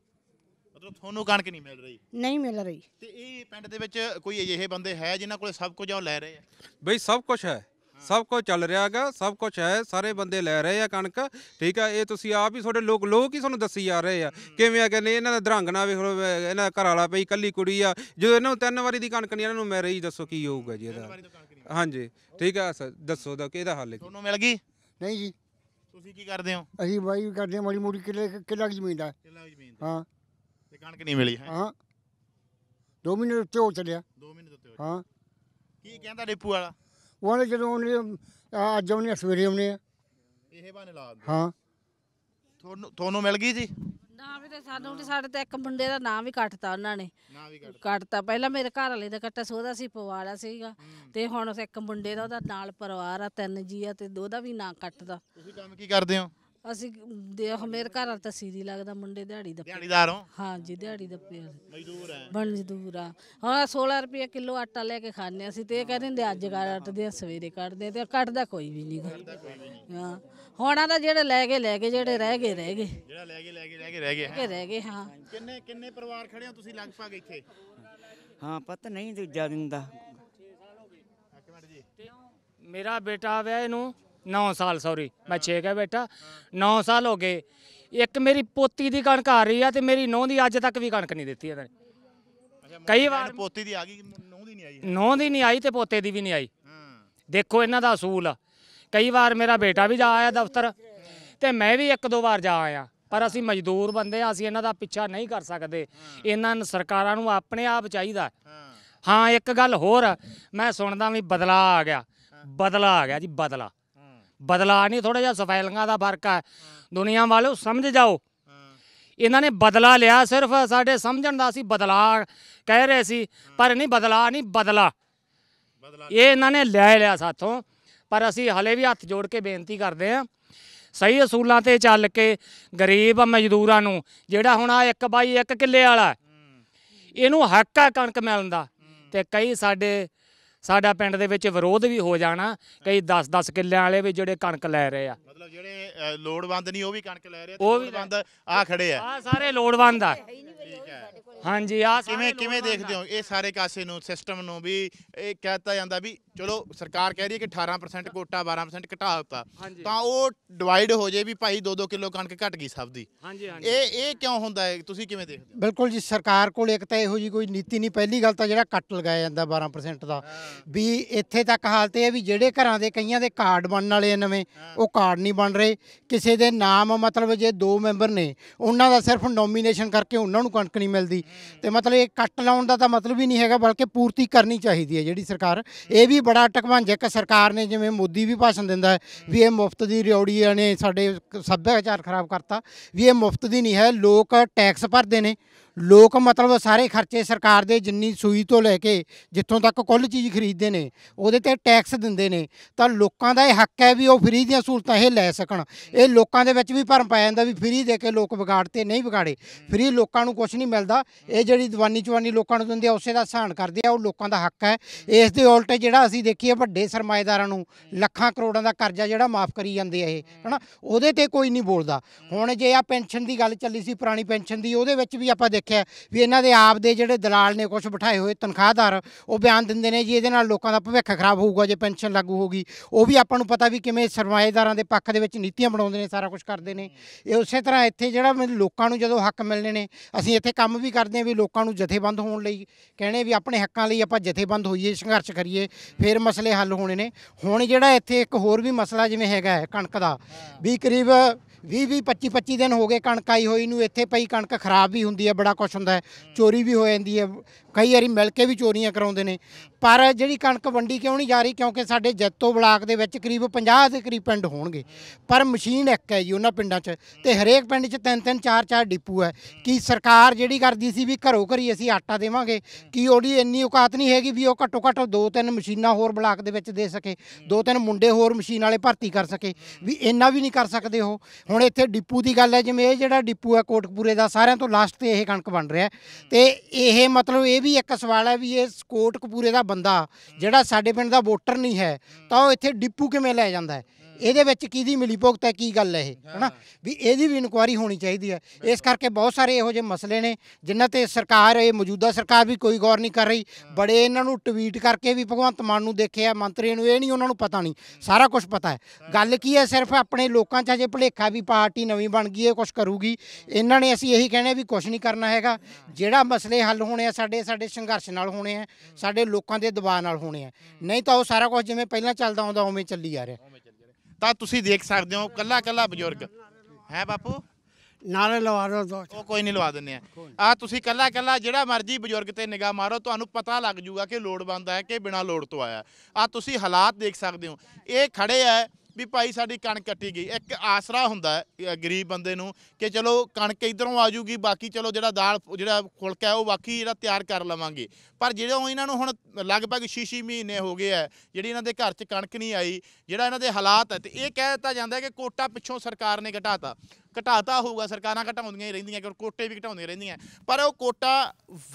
ਮਤਲਬ ਤੁਹਾਨੂੰ ਕਣਕ ਨਹੀਂ ਮਿਲ ਰਹੀ ਨਹੀਂ ਮਿਲ ਰਹੀ ਤੇ ਇਹ ਪਿੰਡ ਦੇ ਵਿੱਚ ਕੋਈ ਅਜਿਹੇ ਬੰਦੇ ਹੈ ਜਿਨ੍ਹਾਂ ਕੋਲੇ ਸਭ ਕੁਝ ਆ ਉਹ ਲੈ ਰਹੇ ਆ ਬਈ ਸਭ ਕੁਝ ਹੈ ਸਭ ਕੁਝ ਚੱਲ ਰਿਹਾ ਹੈਗਾ ਸਭ ਕੁਝ ਹੈ ਸਾਰੇ ਬੰਦੇ ਲੈ ਰਹੇ ਆ ਕਣਕ ਠੀਕ ਆ ਇਹ ਤੁਸੀਂ ਆਪ ਹੀ ਤੁਹਾਡੇ ਲੋਕ ਲੋਕ ਹੀ ਤੁਹਾਨੂੰ ਦੱਸੀ ਜਾ ਰਹੇ ਆ ਕਿਵੇਂ ਆ ਕਹਿੰਦੇ ਇਹਨਾਂ ਦਾ ਧਰੰਗਣਾ ਵੇਖ ਲੋ ਇਹਨਾਂ ਦਾ ਘਰ ਵਾਲਾ ਪਈ ਕੱਲੀ ਕੁੜੀ ਆ ਜਦੋਂ ਇਹਨਾਂ ਨੂੰ ਤਿੰਨ ਵਾਰੀ ਦੀ ਕਣਕ ਨਹੀਂ ਇਹਨਾਂ ਨੂੰ ਮੈਂ ਰਹੀ ਦੱਸੋ ਕੀ ਹੋਊਗਾ ਜੀ ਇਹਦਾ ਹਾਂਜੀ ਠੀਕ ਆ ਸਰ ਦੱਸੋ ਦਾ ਕਿਹਦਾ ਹਾਲ ਹੈ ਤੁਹਾਨੂੰ ਮਿਲ ਗਈ ਨਹੀਂ ਜੀ ਤੁਸੀਂ ਕੀ ਕਰਦੇ ਹੋ ਅਸੀਂ ਬਾਈ ਕਰਦੇ ਹਾਂ ਮੋੜੀ ਮੋੜੀ ਕਿੱਲੇ ਕਿੱਲਾ ਜ਼ਮੀਨ ਦਾ ਕਿੱਲਾ ਜ਼ਮੀਨ ਹਾਂ ਤੇ ਕਣਕ ਨਹੀਂ ਮਿਲੀ ਹਾਂ ਦੋ ਮਹੀਨੇ ਤੋਂ ਹੋ ਚੱਲਿਆ 2 ਮਹੀਨੇ ਤੋਂ ਹੋ ਹਾਂ ਕੀ ਕਹਿੰਦਾ ਡਿਪੂ ਵਾਲਾ ਉਹਨੇ ਜਦੋਂ ਉਹਨੇ ਅੱਜ ਆਉਣੀ ਆ ਸਵੇਰੇ ਆਉਣੀ ਆ ਇਹ ਬਹਾਨੇ ਲਾ ਦੋ ਹਾਂ ਤੁਹਾਨੂੰ ਤੁਹਾਨੂੰ ਮਿਲ ਗਈ ਜੀ ਨਾ ਵੀ ਤੇ ਸਾਨੂੰ ਤੇ ਸਾਡੇ ਤੇ ਇੱਕ ਮੁੰਡੇ ਦਾ ਨਾਮ ਵੀ ਕੱਟਤਾ ਉਹਨਾਂ ਨੇ ਵੀ ਕੱਟਤਾ ਪਹਿਲਾਂ ਮੇਰੇ ਘਰ ਵਾਲੇ ਦਾ ਕੱਟਾ ਸੋਦਾ ਸੀ ਪਵਾਲਾ ਸੀਗਾ ਤੇ ਹੁਣ ਉਸ ਇੱਕ ਮੁੰਡੇ ਦਾ ਉਹਦਾ ਨਾਲ ਪਰਿਵਾਰ ਆ ਤਿੰਨ ਜੀ ਆ ਤੇ ਦੋ ਦਾ ਵੀ ਨਾਂ ਕੱਟਦਾ ਤੁਸੀਂ ਕੰਮ ਕੀ ਕਰਦੇ ਹੋ ਅਸੀਂ ਦੇਖ ਮੇਰੇ ਘਰ ਤਾਂ ਸੀਰੀ ਲੱਗਦਾ ਮੁੰਡੇ ਦਿਹਾੜੀ ਦਾ ਦਿਹਾੜੀਦਾਰ ਹਾਂ ਜੀ ਦਿਹਾੜੀ ਦਾ ਪਿਆ ਮਜ਼ਦੂਰ ਹੈ ਬਣ ਮਜ਼ਦੂਰ ਆ ਹਾਂ 16 ਰੁਪਏ ਕਿਲੋ ਆਟਾ ਲੈ ਕੇ ਖਾਣੇ ਅਸੀਂ ਤੇ ਇਹ ਕਹਿੰਦੇ ਨੇ ਅੱਜ ਕੱਟਦੇ ਆ ਸਵੇਰੇ ਕੱਢਦੇ ਤੇ ਕੱਢਦਾ ਕੋਈ ਵੀ ਨਹੀਂ ਹਾਂ ਹੁਣਾਂ ਦਾ ਜਿਹੜੇ ਲੈ ਕੇ ਲੈ ਕੇ ਜਿਹੜੇ ਰਹਿ ਗਏ ਰਹਿ ਗਏ ਜਿਹੜਾ ਲੈ ਕੇ ਲੈ ਕੇ ਰਹਿ ਕੇ ਰਹਿ ਗਏ ਰਹਿ ਗਏ ਹਾਂ ਕਿੰਨੇ ਕਿੰਨੇ ਪਰਿਵਾਰ ਖੜੇ ਹੋ ਤੁਸੀਂ ਲਗਭਗ ਇੱਥੇ ਹਾਂ ਪਤਾ ਨਹੀਂ ਦੂਜਾ ਦਿਨ ਦਾ ਮੇਰਾ ਬੇਟਾ ਵਿਆਹ ਇਹਨੂੰ 9 ਸਾਲ ਸੌਰੀ ਮੈਂ 6 ਕਹਿ ਬੈਠਾ 9 ਸਾਲ ਹੋ ਗਏ ਇੱਕ ਮੇਰੀ ਪੋਤੀ ਦੀ ਕਣਕ ਆ ਰਹੀ ਆ ਤੇ ਮੇਰੀ ਨੌਂ ਦੀ ਅੱਜ ਤੱਕ ਵੀ ਕਣਕ ਨਹੀਂ ਦਿੱਤੀ ਇਹਨਾਂ ਨੇ ਕਈ ਵਾਰ ਪੋਤੀ ਦੀ ਆ ਗਈ ਨੌਂ ਦੀ ਨਹੀਂ ਆਈ ਨੌਂ ਦੀ ਨਹੀਂ ਆਈ ਤੇ ਪੋਤੇ ਦੀ ਵੀ ਨਹੀਂ ਆਈ ਦੇਖੋ ਇਹਨਾਂ ਦਾ ਅਸੂਲ ਆ ਕਈ ਵਾਰ ਮੇਰਾ ਬੇਟਾ ਵੀ ਜਾ ਆਇਆ ਦਫ਼ਤਰ ਤੇ ਮੈਂ ਵੀ ਇੱਕ ਦੋ ਵਾਰ ਜਾ ਆਇਆ ਪਰ ਅਸੀਂ ਮਜ਼ਦੂਰ ਬੰਦੇ ਆ ਅਸੀਂ ਇਹਨਾਂ ਦਾ ਪਿੱਛਾ ਨਹੀਂ ਕਰ ਸਕਦੇ ਇਹਨਾਂ ਨੂੰ ਸਰਕਾਰਾਂ ਨੂੰ ਆਪਣੇ ਆਪ ਚਾਹੀਦਾ ਹਾਂ ਇੱਕ ਗੱਲ ਹੋਰ ਮੈਂ ਸੁਣਦਾ ਵੀ ਬਦਲਾ ਆ ਗਿਆ ਬਦਲਾ ਆ ਗਿਆ ਜੀ ਬਦਲਾ ਬਦਲਾ ਨਹੀਂ ਥੋੜਾ ਜਿਹਾ ਸਫੈਲਿੰਗਾਂ ਦਾ ਫਰਕ ਹੈ ਦੁਨੀਆ ਵਾਲੋ ਸਮਝ ਜਾਓ ਇਹਨਾਂ ਨੇ ਬਦਲਾ ਲਿਆ ਸਿਰਫ ਸਾਡੇ ਸਮਝਣ ਦਾ ਸੀ ਬਦਲਾ ਕਹਿ ਰਹੇ ਸੀ ਪਰ ਨਹੀਂ ਬਦਲਾ ਨਹੀਂ ਬਦਲਾ ਇਹ ਇਹਨਾਂ ਨੇ ਲੈ ਲਿਆ ਸਾਥੋਂ ਪਰ ਅਸੀਂ ਹਲੇ ਵੀ ਹੱਥ ਜੋੜ ਕੇ ਬੇਨਤੀ ਕਰਦੇ ਆਂ ਸਹੀ ਅਸੂਲਾਂ ਤੇ ਚੱਲ ਕੇ ਗਰੀਬ ਮਜ਼ਦੂਰਾਂ ਨੂੰ ਜਿਹੜਾ ਹੁਣ ਆ 1 ਬਾਈ 1 ਕਿੱਲੇ ਵਾਲਾ ਇਹਨੂੰ ਹੱਕ ਆ ਕਣਕ ਮਿਲਣ ਦਾ ਤੇ ਕਈ ਸਾਡੇ ਸਾਡਾ ਪਿੰਡ ਦੇ ਵਿੱਚ ਵਿਰੋਧ ਵੀ ਹੋ ਜਾਣਾ ਕਈ 10-10 ਕਿੱਲਿਆਂ ਵਾਲੇ ਵੀ ਜਿਹੜੇ ਕਣਕ ਲੈ ਰਹੇ ਆ ਮਤਲਬ ਜਿਹੜੇ ਲੋੜਵੰਦ ਨਹੀਂ ਉਹ ਵੀ ਕਣਕ ਲੈ ਰਹੇ ਆ ਉਹ ਵੀ ਲੋੜਵੰਦ ਆ ਖੜੇ ਆ ਆ ਸਾਰੇ ਲੋੜਵੰਦ ਆ ਹਾਂਜੀ ਆ ਕਿਵੇਂ ਕਿਵੇਂ ਦੇਖਦੇ ਹੋ ਇਹ ਸਾਰੇ ਕਾਸੇ ਨੂੰ ਸਿਸਟਮ ਨੂੰ ਵੀ ਇਹ ਕਹਿਤਾ ਜਾਂਦਾ ਵੀ ਚਲੋ ਸਰਕਾਰ ਕਹਿ ਰਹੀ ਹੈ ਕਿ 18% ਕੋਟਾ 12% ਘਟਾ ਦਿੱਤਾ ਤਾਂ ਉਹ ਡਿਵਾਈਡ ਹੋ ਜੇ ਵੀ ਭਾਈ 2-2 ਕਿਲੋ ਕਣਕ ਘਟ ਗਈ ਸਭ ਦੀ ਹਾਂਜੀ ਹਾਂਜੀ ਇਹ ਇਹ ਕਿਉਂ ਹੁੰਦਾ ਹੈ ਤੁਸੀਂ ਕਿਵੇਂ ਦੇਖਦੇ ਬਿਲਕੁਲ ਜੀ ਸਰਕਾਰ ਕੋਲ ਇੱਕ ਤਾਂ ਇਹੋ ਜੀ ਕੋਈ ਨੀਤੀ ਨਹੀਂ ਪਹਿਲੀ ਗੱਲ ਤਾਂ ਜਿਹੜਾ ਕੱਟ ਲਗਾਇਆ ਜਾਂਦਾ 12% ਦਾ ਵੀ ਇੱਥੇ ਤੱਕ ਹਾਲਤ ਇਹ ਹੈ ਵੀ ਜਿਹੜੇ ਘਰਾਂ ਦੇ ਕਈਆਂ ਦੇ ਕਾਰਡ ਬਣਨ ਵਾਲੇ ਨਵੇਂ ਉਹ ਕਾਰਡ ਨਹੀਂ ਬਣ ਰਹੇ ਕਿਸੇ ਦੇ ਨਾਮ ਮਤਲਬ ਜੇ ਦੋ ਮੈਂਬਰ ਨੇ ਉਹਨਾਂ ਦਾ ਸਿਰਫ ਨੋਮੀਨੇਸ਼ਨ ਕਰਕੇ ਉਹਨਾਂ ਨੂੰ ਕਣਕ ਨਹੀਂ ਮਿਲਦੀ ਤੇ ਮਤਲਬ ਇਹ ਕੱਟ ਲਾਉਣ ਦਾ ਤਾਂ ਮਤਲਬ ਹੀ ਨਹੀਂ ਹੈਗਾ ਬਲਕਿ ਪੂਰਤੀ ਕਰਨੀ ਚਾਹੀਦੀ ਹੈ ਜਿਹੜੀ ਸਰਕਾਰ ਇਹ ਵੀ ਬੜਾ ਟਕਵਾਂਜ ਇੱਕ ਸਰਕਾਰ ਨੇ ਜਿਵੇਂ ਮੋਦੀ ਵੀ ਭਾਸ਼ਣ ਦਿੰਦਾ ਵੀ ਇਹ ਮੁਫਤ ਦੀ ਰਿਉੜੀਆਂ ਨੇ ਸਾਡੇ ਸੱਭਿਆਚਾਰ ਖਰਾਬ ਕਰਤਾ ਵੀ ਇਹ ਮੁਫਤ ਦੀ ਨਹੀਂ ਹੈ ਲੋਕ ਟੈਕਸ ਭਰਦੇ ਨੇ ਲੋਕ ਮਤਲਬ ਸਾਰੇ ਖਰਚੇ ਸਰਕਾਰ ਦੇ ਜਿੰਨੀ ਸੂਈ ਤੋਂ ਲੈ ਕੇ ਜਿੱਥੋਂ ਤੱਕ ਕੁੱਲ ਚੀਜ਼ ਖਰੀਦਦੇ ਨੇ ਉਹਦੇ ਤੇ ਟੈਕਸ ਦਿੰਦੇ ਨੇ ਤਾਂ ਲੋਕਾਂ ਦਾ ਇਹ ਹੱਕ ਹੈ ਵੀ ਉਹ ਫ੍ਰੀ ਦੀਆਂ ਸਹੂਲਤਾਂ ਇਹ ਲੈ ਸਕਣ ਇਹ ਲੋਕਾਂ ਦੇ ਵਿੱਚ ਵੀ ਭਰਮ ਪੈ ਜਾਂਦਾ ਵੀ ਫ੍ਰੀ ਦੇ ਕੇ ਲੋਕ ਵਿਗਾੜਤੇ ਨਹੀਂ ਵਿਗਾੜੇ ਫ੍ਰੀ ਲੋਕਾਂ ਨੂੰ ਕੁਝ ਨਹੀਂ ਮਿਲਦਾ ਇਹ ਜਿਹੜੀ ਦੀਵਾਨੀ ਚਵਾਨੀ ਲੋਕਾਂ ਨੂੰ ਦਿੰਦੇ ਆ ਉਸੇ ਦਾ ਸਹਾਨ ਕਰਦੇ ਆ ਉਹ ਲੋਕਾਂ ਦਾ ਹੱਕ ਹੈ ਇਸ ਦੇ ਉਲਟ ਜਿਹੜਾ ਅਸੀਂ ਦੇਖੀਏ ਵੱਡੇ ਸਰਮਾਏਦਾਰਾਂ ਨੂੰ ਲੱਖਾਂ ਕਰੋੜਾਂ ਦਾ ਕਰਜ਼ਾ ਜਿਹੜਾ ਮਾਫ ਕਰੀ ਜਾਂਦੇ ਆ ਇਹ ਹਨਾ ਉਹਦੇ ਤੇ ਕੋਈ ਨਹੀਂ ਬੋਲਦਾ ਹੁਣ ਜੇ ਆ ਪੈਨਸ਼ਨ ਦੀ ਗੱਲ ਚੱਲੀ ਸੀ ਪੁਰਾਣੀ ਪੈਨਸ਼ਨ ਦੀ ਉਹਦੇ ਵਿੱਚ ਵੀ ਆਪਾਂ ਦੇਖ ਰੱਖਿਆ ਵੀ ਇਹਨਾਂ ਦੇ ਆਪ ਦੇ ਜਿਹੜੇ ਦਲਾਲ ਨੇ ਕੁਝ ਬਿਠਾਏ ਹੋਏ ਤਨਖਾਹਦਾਰ ਉਹ ਬਿਆਨ ਦਿੰਦੇ ਨੇ ਜੀ ਇਹਦੇ ਨਾਲ ਲੋਕਾਂ ਦਾ ਭਵਿੱਖ ਖਰਾਬ ਹੋਊਗਾ ਜੇ ਪੈਨਸ਼ਨ ਲਾਗੂ ਹੋਗੀ ਉਹ ਵੀ ਆਪਾਂ ਨੂੰ ਪਤਾ ਵੀ ਕਿਵੇਂ ਸਰਮਾਏਦਾਰਾਂ ਦੇ ਪੱਖ ਦੇ ਵਿੱਚ ਨੀਤੀਆਂ ਬਣਾਉਂਦੇ ਨੇ ਸਾਰਾ ਕੁਝ ਕਰਦੇ ਨੇ ਇਹ ਉਸੇ ਤਰ੍ਹਾਂ ਇੱਥੇ ਜਿਹੜਾ ਲੋਕਾਂ ਨੂੰ ਜਦੋਂ ਹੱਕ ਮਿਲਨੇ ਨੇ ਅਸੀਂ ਇੱਥੇ ਕੰਮ ਵੀ ਕਰਦੇ ਆ ਵੀ ਲੋਕਾਂ ਨੂੰ ਜਥੇਬੰਦ ਹੋਣ ਲਈ ਕਹਿੰਦੇ ਵੀ ਆਪਣੇ ਹੱਕਾਂ ਲਈ ਆਪਾਂ ਜਥੇਬੰਦ ਹੋਈਏ ਸੰਘਰਸ਼ ਕਰੀਏ ਫਿਰ ਮਸਲੇ ਹੱਲ ਹੋਣੇ ਨੇ ਹੁਣ ਜਿਹੜਾ ਇੱਥੇ ਇੱਕ ਹੋਰ ਵੀ ਮਸਲਾ ਜਿਵੇਂ ਹੈਗਾ ਹੈ ਕਣਕ ਦਾ ਵੀ ਕਰੀਬ ਵੀ 20 25 25 ਦਿਨ ਹੋ ਗਏ ਕਣਕ ਆਈ ਹੋਈ ਨੂੰ ਇੱਥੇ ਪਈ ਕਣਕ ਖਰਾਬ ਵੀ ਹੁੰਦੀ ਹੈ ਬੜਾ ਕੁਛ ਹੁੰਦਾ ਹੈ ਚੋਰੀ ਵੀ ਹੋ ਜਾਂਦੀ ਹੈ ਕਈ ਵਾਰੀ ਮਿਲ ਕੇ ਵੀ ਚੋਰੀਆਂ ਕਰਾਉਂਦੇ ਨੇ ਪਰ ਜਿਹੜੀ ਕਣਕ ਵੰਡੀ ਕਿਉਂ ਨਹੀਂ ਜਾ ਰਹੀ ਕਿਉਂਕਿ ਸਾਡੇ ਜੈਤੋ ਬਲਾਕ ਦੇ ਵਿੱਚ ਕਰੀਬ 50 ਦੇ ਕਰੀਬ ਪਿੰਡ ਹੋਣਗੇ ਪਰ ਮਸ਼ੀਨ ਇੱਕ ਹੈ ਜੀ ਉਹਨਾਂ ਪਿੰਡਾਂ 'ਚ ਤੇ ਹਰੇਕ ਪਿੰਡ 'ਚ ਤਿੰਨ ਤਿੰਨ ਚਾਰ ਚਾਰ ਡਿਪੂ ਹੈ ਕੀ ਸਰਕਾਰ ਜਿਹੜੀ ਕਰਦੀ ਸੀ ਵੀ ਘਰੋ ਘਰੀ ਅਸੀਂ ਆਟਾ ਦੇਵਾਂਗੇ ਕੀ ਉਹਦੀ ਇੰਨੀ ਔਕਾਤ ਨਹੀਂ ਹੈਗੀ ਵੀ ਉਹ ਘੱਟੋ ਘੱਟ ਦੋ ਤਿੰਨ ਮਸ਼ੀਨਾਂ ਹੋਰ ਬਲਾਕ ਦੇ ਵਿੱਚ ਦੇ ਸਕੇ ਦੋ ਤਿੰਨ ਮੁੰਡੇ ਹੋਰ ਮਸ਼ੀਨ ਵਾਲੇ ਭਰਤੀ ਕਰ ਸਕੇ ਵੀ ਇੰਨਾ ਵੀ ਨਹੀਂ ਕਰ ਸਕਦੇ ਉਹ ਹੁਣ ਇੱਥੇ ਡਿਪੂ ਦੀ ਗੱਲ ਹੈ ਜਿਵੇਂ ਇਹ ਜਿਹੜਾ ਡਿਪੂ ਹੈ ਕੋਟਕਪੂਰੇ ਦਾ ਸਾਰਿਆਂ ਤੋਂ ਲਾਸਟ ਤੇ ਇਹ ਕਣਕ ਬਣ ਰਿਹਾ ਤੇ ਇਹ ਮਤਲਬ ਇਹ ਵੀ ਇੱਕ ਸਵਾਲ ਹੈ ਵੀ ਇਹ ਕੋਟ ਕਪੂਰੇ ਦਾ ਬੰਦਾ ਜਿਹੜਾ ਸਾਡੇ ਪਿੰਡ ਦਾ ਵੋਟਰ ਨਹੀਂ ਹੈ ਤਾਂ ਉਹ ਇੱਥੇ ਡਿਪੂ ਕਿਵੇਂ ਲੈ ਜਾਂਦਾ ਹੈ ਇਹਦੇ ਵਿੱਚ ਕਿਹਦੀ ਮਿਲੀ ਭੁਗਤ ਹੈ ਕੀ ਗੱਲ ਹੈ ਇਹ ਹਨਾ ਵੀ ਇਹਦੀ ਵੀ ਇਨਕੁਆਰੀ ਹੋਣੀ ਚਾਹੀਦੀ ਹੈ ਇਸ ਕਰਕੇ ਬਹੁਤ ਸਾਰੇ ਇਹੋ ਜਿਹੇ ਮਸਲੇ ਨੇ ਜਿਨ੍ਹਾਂ ਤੇ ਸਰਕਾਰ ਇਹ ਮੌਜੂਦਾ ਸਰਕਾਰ ਵੀ ਕੋਈ ਗੌਰ ਨਹੀਂ ਕਰ ਰਹੀ ਬੜੇ ਇਹਨਾਂ ਨੂੰ ਟਵੀਟ ਕਰਕੇ ਵੀ ਭਗਵੰਤ ਮਾਨ ਨੂੰ ਦੇਖਿਆ ਮੰਤਰੀ ਨੂੰ ਇਹ ਨਹੀਂ ਉਹਨਾਂ ਨੂੰ ਪਤਾ ਨਹੀਂ ਸਾਰਾ ਕੁਝ ਪਤਾ ਹੈ ਗੱਲ ਕੀ ਹੈ ਸਿਰਫ ਆਪਣੇ ਲੋਕਾਂ 'ਚ ਅਜੇ ਭੁਲੇਖਾ ਵੀ ਪਾਰਟੀ ਨਵੀਂ ਬਣ ਗਈ ਹੈ ਕੁਝ ਕਰੂਗੀ ਇਹਨਾਂ ਨੇ ਅਸੀਂ ਇਹੀ ਕਹਿਣਾ ਵੀ ਕੁਝ ਨਹੀਂ ਕਰਨਾ ਹੈਗਾ ਜਿਹੜਾ ਮਸਲੇ ਹੱਲ ਹੋਣੇ ਆ ਸਾਡੇ ਸਾਡੇ ਸੰਘਰਸ਼ ਨਾਲ ਹੋਣੇ ਆ ਸਾਡੇ ਲੋਕਾਂ ਦੇ ਦਬਾਅ ਨਾਲ ਹੋਣੇ ਆ ਨਹੀਂ ਤਾਂ ਉਹ ਸਾਰਾ ਕੁਝ ਜਿਵੇਂ ਪਹਿਲਾਂ ਚੱਲਦਾ ਆਉਂਦਾ ਉਵੇਂ ਚੱਲੀ ਜਾ ਰਿਹਾ ਤਾਂ ਤੁਸੀਂ ਦੇਖ ਸਕਦੇ ਹੋ ਕੱਲਾ ਕੱਲਾ ਬਜ਼ੁਰਗ ਹੈ ਬਾਪੂ ਨਾਲੇ ਲਵਾ ਦੋ ਦੋ ਉਹ ਕੋਈ ਨਹੀਂ ਲਵਾ ਦਿੰਨੇ ਆ ਤੁਸੀਂ ਕੱਲਾ ਕੱਲਾ ਜਿਹੜਾ ਮਰਜੀ ਬਜ਼ੁਰਗ ਤੇ ਨਿਗਾਹ ਮਾਰੋ ਤੁਹਾਨੂੰ ਪਤਾ ਲੱਗ ਜੂਗਾ ਕਿ ਲੋੜਵੰਦ ਹੈ ਕਿ ਬਿਨਾ ਲੋੜ ਤੋਂ ਆਇਆ ਆ ਤੁਸੀਂ ਹਾਲਾਤ ਦੇਖ ਸਕਦੇ ਹੋ ਇਹ ਖੜੇ ਹੈ ਵੀ ਭਾਈ ਸਾਡੀ ਕਣਕ ਕੱਟੀ ਗਈ ਇੱਕ ਆਸਰਾ ਹੁੰਦਾ ਹੈ ਗਰੀਬ ਬੰਦੇ ਨੂੰ ਕਿ ਚਲੋ ਕਣਕ ਇਧਰੋਂ ਆ ਜੂਗੀ ਬਾਕੀ ਚਲੋ ਜਿਹੜਾ ਦਾਲ ਜਿਹੜਾ ਖੁਲਕਾ ਹੈ ਉਹ ਬਾਕੀ ਜਿਹੜਾ ਤਿਆਰ ਕਰ ਲਵਾਂਗੇ ਪਰ ਜਦੋਂ ਇਹਨਾਂ ਨੂੰ ਹੁਣ ਲਗਭਗ 6-6 ਮਹੀਨੇ ਹੋ ਗਏ ਹੈ ਜਿਹੜੀ ਇਹਨਾਂ ਦੇ ਘਰ 'ਚ ਕਣਕ ਨਹੀਂ ਆਈ ਜਿਹੜਾ ਇਹਨਾਂ ਦੇ ਹਾਲਾਤ ਹੈ ਤੇ ਇਹ ਕਹਿ ਦਿੱਤਾ ਜਾਂਦਾ ਹੈ ਕਿ ਕੋਟਾ ਪਿੱਛੋਂ ਸਰਕਾਰ ਨੇ ਘਟਾਤਾ ਘਟਾਤਾ ਹੋਊਗਾ ਸਰਕਾਰਾਂ ਘਟਾਉਂਦੀਆਂ ਹੀ ਰਹਿੰਦੀਆਂ ਕਿ ਕੋਟੇ ਵੀ ਘਟਾਉਂਦੀਆਂ ਰਹਿੰਦੀਆਂ ਪਰ ਉਹ ਕੋਟਾ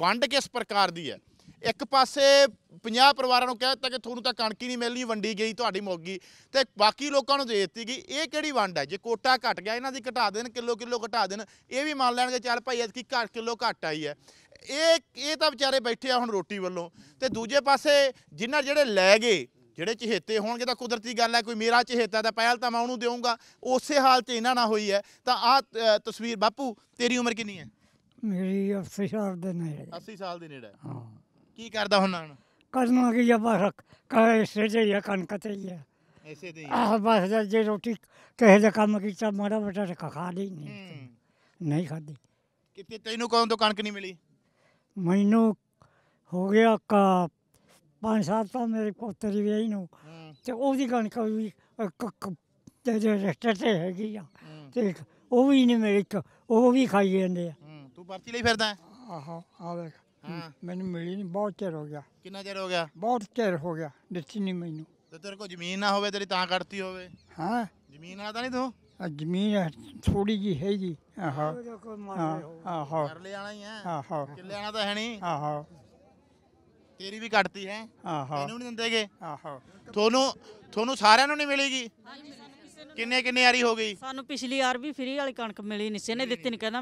ਵੰਡ ਕਿਸ ਪ੍ਰਕਾਰ ਦੀ ਹੈ ਇੱਕ ਪਾਸੇ 50 ਪਰਿਵਾਰਾਂ ਨੂੰ ਕਹਿ ਦਿੱਤਾ ਕਿ ਤੁਹਾਨੂੰ ਤਾਂ ਕਣਕੀ ਨਹੀਂ ਮਿਲਣੀ ਵੰਡੀ ਗਈ ਤੁਹਾਡੀ ਮੋਗੀ ਤੇ ਬਾਕੀ ਲੋਕਾਂ ਨੂੰ ਦੇ ਦਿੱਤੀ ਗਈ ਇਹ ਕਿਹੜੀ ਵੰਡ ਹੈ ਜੇ ਕੋਟਾ ਘਟ ਗਿਆ ਇਹਨਾਂ ਦੀ ਘਟਾ ਦੇਣ ਕਿਲੋ ਕਿਲੋ ਘਟਾ ਦੇਣ ਇਹ ਵੀ ਮੰਨ ਲੈਣਗੇ ਚੱਲ ਭਾਈ ਅੱਜ ਕੀ ਘੱਟ ਕਿਲੋ ਘਟ ਆਈ ਹੈ ਇਹ ਇਹ ਤਾਂ ਵਿਚਾਰੇ ਬੈਠੇ ਆ ਹੁਣ ਰੋਟੀ ਵੱਲੋਂ ਤੇ ਦੂਜੇ ਪਾਸੇ ਜਿਨ੍ਹਾਂ ਜਿਹੜੇ ਲੈ ਗਏ ਜਿਹੜੇ ਚਹੇਤੇ ਹੋਣਗੇ ਤਾਂ ਕੁਦਰਤੀ ਗੱਲ ਹੈ ਕੋਈ ਮੇਰਾ ਚਹੇਤਾ ਤਾਂ ਪਹਿਲ ਤਾਂ ਮੈਂ ਉਹਨੂੰ ਦੇਵਾਂਗਾ ਉਸੇ ਹਾਲ 'ਚ ਇਹਨਾਂ ਨਾਲ ਹੋਈ ਹੈ ਤਾਂ ਆ ਤਸਵੀਰ ਬਾਪੂ ਤੇਰੀ ਉਮਰ ਕਿੰਨੀ ਹੈ ਮੇਰੀ 80 ਸਾਲ ਦੇ ਨੇੜੇ 80 ਸਾਲ ਦੇ ਨੇੜੇ ਹਾਂ ਕੀ ਕਰਦਾ ਹੁੰਨਾ ਹੁਣ ਕਰਨਾ ਕੀ ਆ ਬਸ ਕਹੇ ਇਸੇ ਤੇ ਹੀ ਆ ਕਣਕ ਕਤੇ ਹੀ ਆ ਐਸੇ ਦੇ ਆ। ਆਹ ਬਸ ਜੇ ਰੋਟੀ ਕਹੇ ਦਾ ਕੰਮ ਕੀਤਾ ਮਾੜਾ ਬਟਾ ਤਾਂ ਖਾ ਲਈ ਨਹੀਂ ਨਹੀਂ ਖਾਦੀ ਕਿਤੇ ਤੈਨੂੰ ਕੋਈ ਤੋਂ ਕਣਕ ਨਹੀਂ ਮਿਲੀ ਮੈਨੂੰ ਹੋ ਗਿਆ ਕਾ ਪੰਜ ਸਾਲ ਤਾਂ ਮੇਰੇ ਵੀ ਵਿਆਹੀ ਨੂੰ ਤੇ ਉਹਦੀ ਕਣਕ ਵੀ ਕ- ਤੇ ਜੇ ਰਸਤੇ ਤੇ ਹੈਗੀ ਆ ਤੇ ਉਹ ਵੀ ਨਹੀਂ ਮੇਰੇ ਇੱਕ ਉਹ ਵੀ ਖਾਈ ਜਾਂਦੇ ਆ ਤੂੰ ਪਰਤੀ ਲਈ ਫਿਰਦਾ ਆਹੋ ਆ ਵੇਖ ਹਾਂ ਮੈਨੂੰ ਮਿਲੀ ਨਹੀਂ ਬਹੁਤ ਚਿਰ ਹੋ ਗਿਆ ਕਿੰਨਾ ਚਿਰ ਹੋ ਗਿਆ ਬਹੁਤ ਚਿਰ ਹੋ ਗਿਆ ਦਿੱਤੀ ਨਹੀਂ ਮੈਨੂੰ ਤੇ ਤੇਰੇ ਕੋਲ ਜ਼ਮੀਨ ਨਾ ਹੋਵੇ ਤੇਰੀ ਤਾਂ ਕੱਢਤੀ ਹੋਵੇ ਹਾਂ ਜ਼ਮੀਨ ਆ ਤਾਂ ਨਹੀਂ ਤੂੰ ਆ ਜ਼ਮੀਨ ਥੋੜੀ ਜੀ ਹੈ ਜੀ ਆਹੋ ਆਹੋ ਕਰ ਲੈ ਆਣਾ ਹੀ ਹੈ ਆਹੋ ਕਿੱਲੇ ਆਣਾ ਤਾਂ ਹੈ ਨਹੀਂ ਆਹੋ ਤੇਰੀ ਵੀ ਕੱਟਤੀ ਹੈ ਆਹੋ ਇਹਨੂੰ ਨਹੀਂ ਦਿੰਦੇਗੇ ਆਹੋ ਤੁਹਾਨੂੰ ਤੁਹਾਨੂੰ ਸਾਰਿਆਂ ਨੂੰ ਨਹੀਂ ਮਿਲੇਗੀ ਕਿੰਨੇ ਕਿੰਨੇ ਆਰੀ ਹੋ ਗਈ ਸਾਨੂੰ ਪਿਛਲੀ ਆਰ ਵੀ ਫਰੀ ਵਾਲੀ ਕਣਕ ਮਿਲੀ ਨਹੀਂ ਸੀ ਇਹਨੇ ਦਿੱਤੀ ਨਹੀਂ ਕਹਿੰਦਾ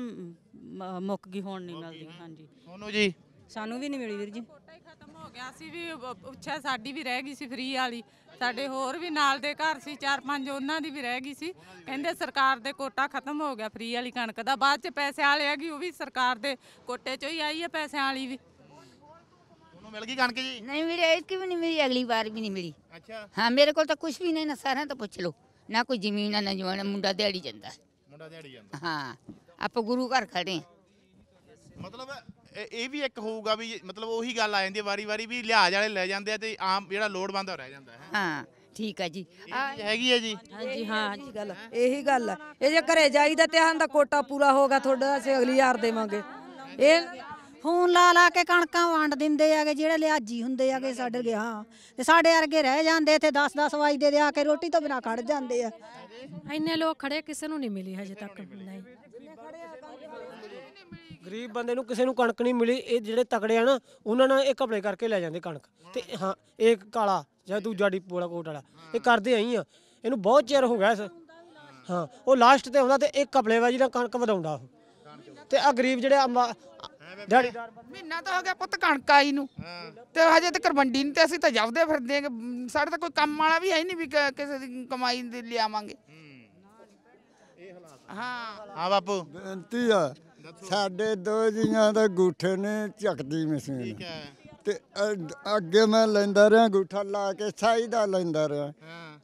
ਮੁੱਕ ਗਈ ਹੁਣ ਨਹੀਂ ਮਿਲਦੀ ਹਾਂਜੀ ਤੁਹਾਨੂੰ ਜੀ ਸਾਨੂੰ ਵੀ ਨਹੀਂ ਮਿਲੀ ਵੀਰ ਜੀ ਕੋਟਾ ਹੀ ਖਤਮ ਹੋ ਗਿਆ ਸੀ ਵੀ ਉੱਛਾ ਸਾਡੀ ਵੀ ਰਹਿ ਗਈ ਸੀ ਫ੍ਰੀ ਵਾਲੀ ਸਾਡੇ ਹੋਰ ਵੀ ਨਾਲ ਦੇ ਘਰ ਸੀ ਚਾਰ ਪੰਜ ਉਹਨਾਂ ਦੀ ਵੀ ਰਹਿ ਗਈ ਸੀ ਕਹਿੰਦੇ ਸਰਕਾਰ ਦੇ ਕੋਟਾ ਖਤਮ ਹੋ ਗਿਆ ਫ੍ਰੀ ਵਾਲੀ ਕਣਕ ਦਾ ਬਾਅਦ ਚ ਪੈਸੇ ਵਾਲੇ ਆ ਗਈ ਉਹ ਵੀ ਸਰਕਾਰ ਦੇ ਕੋਟੇ ਚੋਂ ਹੀ ਆਈ ਹੈ ਪੈਸੇ ਵਾਲੀ ਵੀ ਤੁਹਾਨੂੰ ਮਿਲ ਗਈ ਕਣਕ ਜੀ ਨਹੀਂ ਵੀਰੇ ਇੱਕ ਵੀ ਨਹੀਂ ਮਿਲੀ ਅਗਲੀ ਵਾਰ ਵੀ ਨਹੀਂ ਮਿਲੀ ਅੱਛਾ ਹਾਂ ਮੇਰੇ ਕੋਲ ਤਾਂ ਕੁਝ ਵੀ ਨਹੀਂ ਨਾ ਸਾਰਿਆਂ ਤੋਂ ਪੁੱਛ ਲਓ ਨਾ ਕੋਈ ਜ਼ਮੀਨ ਆ ਨਾ ਜਵਾਨ ਮੁੰਡਾ ਦਿਹਾੜੀ ਜਾਂਦਾ ਮੁੰਡਾ ਦਿਹਾੜੀ ਜਾਂਦਾ ਹਾਂ ਆਪਾਂ ਗੁਰੂ ਘਰ ਖੜੇ ਮਤਲਬ ਇਹ ਵੀ ਇੱਕ ਹੋਊਗਾ ਵੀ ਮਤਲਬ ਉਹੀ ਗੱਲ ਆ ਜਾਂਦੀ ਵਾਰੀ-ਵਾਰੀ ਵੀ ਲਿਹਾਜ਼ ਵਾਲੇ ਲੈ ਜਾਂਦੇ ਆ ਤੇ ਆਮ ਜਿਹੜਾ ਲੋੜਵੰਦ ਰਹਿ ਜਾਂਦਾ ਹੈ ਹਾਂ ਠੀਕ ਹੈ ਜੀ ਹੈਗੀ ਹੈ ਜੀ ਹਾਂਜੀ ਹਾਂ ਹਾਂਜੀ ਗੱਲ ਇਹੀ ਗੱਲ ਹੈ ਇਹ ਜੇ ਘਰੇ ਜਾਈਦਾ ਤੇ ਆਹਨ ਦਾ ਕੋਟਾ ਪੂਰਾ ਹੋਗਾ ਤੁਹਾਡਾ ਅਸੀਂ ਅਗਲੀ ਯਾਰ ਦੇਵਾਂਗੇ ਇਹ ਫੋਨ ਲਾ ਲਾ ਕੇ ਕਣਕਾਂ ਵੰਡ ਦਿੰਦੇ ਆਗੇ ਜਿਹੜੇ ਲਿਆਜੀ ਹੁੰਦੇ ਆਗੇ ਸਾਡੇ ਗਿਆ ਹਾਂ ਤੇ ਸਾਡੇ ਅਰਗੇ ਰਹਿ ਜਾਂਦੇ ਤੇ 10-10 ਵਜਦੇ ਦੇ ਆ ਕੇ ਰੋਟੀ ਤੋਂ ਬਿਨਾ ਖੜ ਜਾਂਦੇ ਆ ਇੰਨੇ ਲੋਕ ਖੜੇ ਕਿਸੇ ਨੂੰ ਨਹੀਂ ਮਿਲੀ ਹਜੇ ਤੱਕ ਨਹੀਂ ਗਰੀਬ ਬੰਦੇ ਨੂੰ ਕਿਸੇ ਨੂੰ ਕਣਕ ਨਹੀਂ ਮਿਲੀ ਇਹ ਜਿਹੜੇ ਤਕੜੇ ਆ ਨਾ ਉਹਨਾਂ ਨਾਲ ਇਹ ਕਪੜੇ ਕਰਕੇ ਲੈ ਜਾਂਦੇ ਕਣਕ ਤੇ ਹਾਂ ਇਹ ਕਾਲਾ ਜਾਂ ਦੂਜਾ ਡਿਪੂ ਵਾਲਾ ਕੋਟ ਵਾਲਾ ਇਹ ਕਰਦੇ ਆਈ ਆ ਇਹਨੂੰ ਬਹੁਤ ਚਿਰ ਹੋ ਗਿਆ ਇਸ ਹਾਂ ਉਹ ਲਾਸਟ ਤੇ ਆਉਂਦਾ ਤੇ ਇਹ ਵਾਜੀ ਨਾਲ ਕਣਕ ਵਧਾਉਂਦਾ ਉਹ ਤੇ ਆ ਗਰੀਬ ਜਿਹੜੇ ਮਹੀਨਾ ਤਾਂ ਹੋ ਗਿਆ ਪੁੱਤ ਕਣਕ ਆਈ ਨੂੰ ਤੇ ਹਜੇ ਤੱਕ ਕਰਵੰਡੀ ਨਹੀਂ ਤੇ ਅਸੀਂ ਤਾਂ ਜਵਦੇ ਫਿਰਦੇ ਆ ਸਾਡੇ ਤਾਂ ਕੋਈ ਕੰਮ ਵਾਲਾ ਵੀ ਹੈ ਨਹੀਂ ਵੀ ਕਿਸੇ ਦੀ ਕਮਾਈ ਦੇ ਲਿਆਵਾਂਗੇ ਹਾਂ ਹਾਂ ਬਾਪੂ ਬੇਨਤੀ ਆ ਸਾਡੇ ਦੋ ਜੀਆਂ ਦਾ ਗੂਠੇ ਨੇ ਝੱਕਦੀ ਮਸ਼ੀਨ ਠੀਕ ਹੈ ਤੇ ਅੱਗੇ ਮੈਂ ਲੈਂਦਾ ਰਿਹਾ ਗੂਠਾ ਲਾ ਕੇ ਸਾਈ ਦਾ ਲੈਂਦਾ ਰਿਹਾ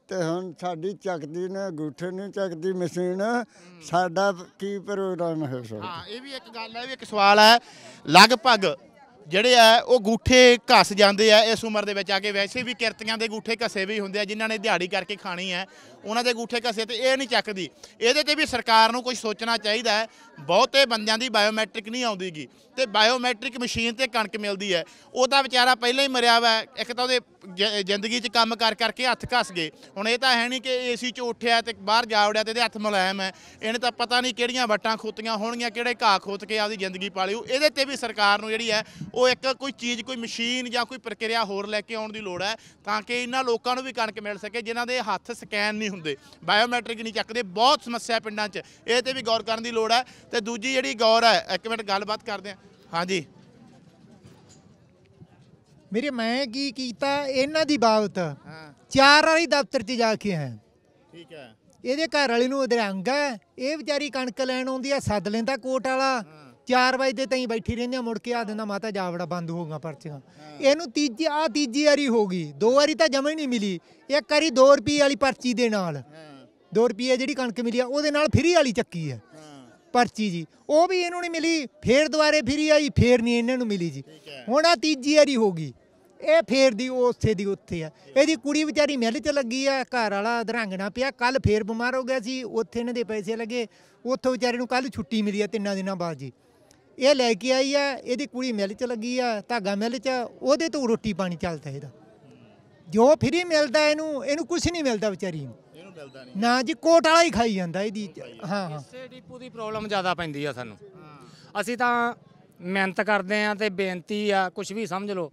ਤੇ ਹੁਣ ਸਾਡੀ ਚੱਕਦੀ ਨੇ ਗੂਠੇ ਨਹੀਂ ਚੱਕਦੀ ਮਸ਼ੀਨ ਸਾਡਾ ਕੀ ਪ੍ਰੋਗਰਾਮ ਹੈ ਸਰ ਹਾਂ ਇਹ ਵੀ ਇੱਕ ਗੱਲ ਹੈ ਇਹ ਵੀ ਇੱਕ ਸਵਾਲ ਹੈ ਲਗਭਗ ਜਿਹੜੇ ਆ ਉਹ ਗੂਠੇ ਘਸ ਜਾਂਦੇ ਆ ਇਸ ਉਮਰ ਦੇ ਵਿੱਚ ਆ ਕੇ ਵੈਸੇ ਵੀ ਕਿਰਤੀਆਂ ਦੇ ਗੂਠੇ ਘਸੇ ਵੀ ਹੁੰਦੇ ਆ ਜਿਨ੍ਹਾਂ ਨੇ ਦਿਹਾੜੀ ਕਰਕੇ ਖਾਣੀ ਆ ਉਹਨਾਂ ਦੇ ਗੂਠੇ ਘਸੇ ਤੇ ਇਹ ਨਹੀਂ ਚੱਕਦੀ ਇਹਦੇ ਤੇ ਵੀ ਸਰਕਾਰ ਨੂੰ ਕੁਝ ਸੋਚਣਾ ਚਾਹੀਦਾ ਹੈ ਬਹੁਤੇ ਬੰਦਿਆਂ ਦੀ ਬਾਇਓਮੈਟ੍ਰਿਕ ਨਹੀਂ ਆਉਂਦੀਗੀ ਤੇ ਬਾਇਓਮੈਟ੍ਰਿਕ ਮਸ਼ੀਨ ਤੇ ਕਣਕ ਮਿਲਦੀ ਹੈ ਉਹਦਾ ਵਿਚਾਰਾ ਪਹਿਲਾਂ ਹੀ ਮਰਿਆ ਵਾ ਇੱਕ ਤਾਂ ਉਹਦੇ ਜ਼ਿੰਦਗੀ 'ਚ ਕੰਮ ਕਰ ਕਰਕੇ ਹੱਥ ਘਸ ਗਏ ਹੁਣ ਇਹ ਤਾਂ ਹੈ ਨਹੀਂ ਕਿ ਏਸੀ 'ਚ ਉੱਠਿਆ ਤੇ ਬਾਹਰ ਜਾ ਵੜਿਆ ਤੇ ਇਹਦੇ ਹੱਥ ਮੁਲਾਇਮ ਹੈ ਇਹਨੇ ਤਾਂ ਪਤਾ ਨਹੀਂ ਕਿਹੜੀਆਂ ਵੱਟਾਂ ਖੋਤੀਆਂ ਹੋਣਗੀਆਂ ਕਿਹੜੇ ਘਾਹ ਖੋਤ ਕੇ ਆਪਦੀ ਜ਼ਿੰਦਗੀ ਪਾਲਿਓ ਇਹਦੇ ਤੇ ਵੀ ਸਰਕਾਰ ਨੂੰ ਜਿਹੜੀ ਹੈ ਉਹ ਇੱਕ ਕੋਈ ਚੀਜ਼ ਕੋਈ ਮਸ਼ੀਨ ਜਾਂ ਕੋਈ ਪ੍ਰਕਿਰਿਆ ਹੋਰ ਲੈ ਕੇ ਆਉਣ ਦੀ ਲੋੜ ਹੈ ਤਾਂ ਕਿ ਇਹਨਾਂ ਲੋਕਾਂ ਨੂੰ ਵੀ ਕਣਕ ਮਿਲ ਸਕੇ ਜਿਨ੍ਹਾਂ ਦੇ ਹੱਥ ਸਕੈਨ ਨਹੀਂ ਹੁੰਦੇ ਬਾਇਓਮੈਟ੍ਰਿਕ ਨਹੀਂ ਚੱਕਦੇ ਬਹੁਤ ਸਮੱਸਿਆ ਪਿੰਡਾਂ 'ਚ ਇਹ ਤੇ ਵੀ ਗੌਰ ਕਰਨ ਦੀ ਲੋੜ ਹੈ ਤੇ ਦੂਜੀ ਜਿਹੜੀ ਗੌਰ ਹੈ ਇੱਕ ਮਿੰਟ ਗੱਲਬਾਤ ਕਰਦੇ ਹਾਂ ਹਾਂਜੀ ਮੇਰੇ ਮੈਂ ਕੀ ਕੀਤਾ ਇਹਨਾਂ ਦੀ ਬਾਬਤ ਹਾਂ ਚਾਰ ਵਾਰੀ ਦਫ਼ਤਰ 'ਚ ਜਾ ਕੇ ਆਇਆ ਠੀਕ ਹੈ ਇਹਦੇ ਘਰ ਵਾਲੀ ਨੂੰ ਅਧਰੰਗ ਹੈ ਇਹ ਵਿਚਾਰੀ ਕਣਕ ਲੈਣ ਆਉਂਦੀ ਆ ਸੱਦ ਲੈਂਦਾ ਕੋਟ ਵਾਲਾ 4 ਵਜੇ ਦੇ ਤਾਈਂ ਬੈਠੀ ਰਹਿੰਦੀ ਆ ਮੁੜ ਕੇ ਆ ਦਿੰਦਾ ਮਾਤਾ ਜਾਵੜਾ ਬੰਦ ਗਿਆ ਪਰਚੀਆਂ ਇਹਨੂੰ ਤੀਜੀ ਆ ਤੀਜੀ ਵਾਰੀ ਹੋ ਗਈ ਦੋ ਵਾਰੀ ਤਾਂ ਜਮਾ ਹੀ ਨਹੀਂ ਮਿਲੀ ਇੱਕ ਵਾਰੀ 2 ਰੁਪਏ ਵਾਲੀ ਪਰਚੀ ਦੇ ਨਾਲ 2 ਰੁਪਏ ਜਿਹੜੀ ਕਣਕ ਮਿਲੀ ਆ ਉਹਦੇ ਨਾਲ ਫਰੀ ਵਾਲੀ ਚੱਕੀ ਹੈ ਪਰਚੀ ਜੀ ਉਹ ਵੀ ਇਹਨੂੰ ਨਹੀਂ ਮਿਲੀ ਫੇਰ ਦੁਬਾਰੇ ਫਿਰੀ ਆਈ ਫੇਰ ਨਹੀਂ ਇਹਨਾਂ ਨੂੰ ਮਿਲੀ ਜੀ ਹੁਣ ਆ ਤੀਜੀ ਵਾਰੀ ਹੋ ਗਈ ਇਹ ਫੇਰ ਦੀ ਉਸੇ ਦੀ ਉੱਥੇ ਆ ਇਹਦੀ ਕੁੜੀ ਵਿਚਾਰੀ ਮਿਲ ਚ ਲੱਗੀ ਆ ਘਰ ਵਾਲਾ ਦਰਾਂਗਣਾ ਪਿਆ ਕੱਲ ਫੇਰ ਬਿਮਾਰ ਹੋ ਗਿਆ ਸੀ ਉੱਥੇ ਇਹਨਾਂ ਦੇ ਪੈਸੇ ਲੱਗੇ ਉੱਥੋਂ ਵਿਚਾਰੇ ਨੂੰ ਕੱਲ ਛੁੱਟੀ ਮਿਲੀ ਆ ਤਿੰਨਾਂ ਦਿਨਾਂ ਬਾਅਦ ਜੀ ਇਹ ਲੈ ਕੇ ਆਈ ਆ ਇਹਦੀ ਕੁੜੀ ਮਿਲ ਚ ਲੱਗੀ ਆ ਧਾਗਾ ਮਿਲ ਚ ਉਹਦੇ ਤੋਂ ਰੋਟੀ ਪਾਣੀ ਚੱਲਦਾ ਇਹਦਾ ਜੋ ਫਰੀ ਮਿਲਦਾ ਇਹਨੂੰ ਇਹਨੂੰ ਕੁਝ ਨਹੀਂ ਮਿਲਦਾ ਵਿਚਾਰੀ ਨੂੰ ਮਿਲਦਾ ਨਹੀਂ ਨਾ ਜੀ ਕੋਟ ਵਾਲਾ ਹੀ ਖਾਈ ਜਾਂਦਾ ਇਹਦੀ ਹਾਂ ਹਾਂ ਇਸੇ ਡੀਪੂ ਦੀ ਪ੍ਰੋਬਲਮ ਜ਼ਿਆਦਾ ਪੈਂਦੀ ਆ ਸਾਨੂੰ ਅਸੀਂ ਤਾਂ ਮਿਹਨਤ ਕਰਦੇ ਆ ਤੇ ਬੇਨਤੀ ਆ ਕੁਝ ਵੀ ਸਮਝ ਲਓ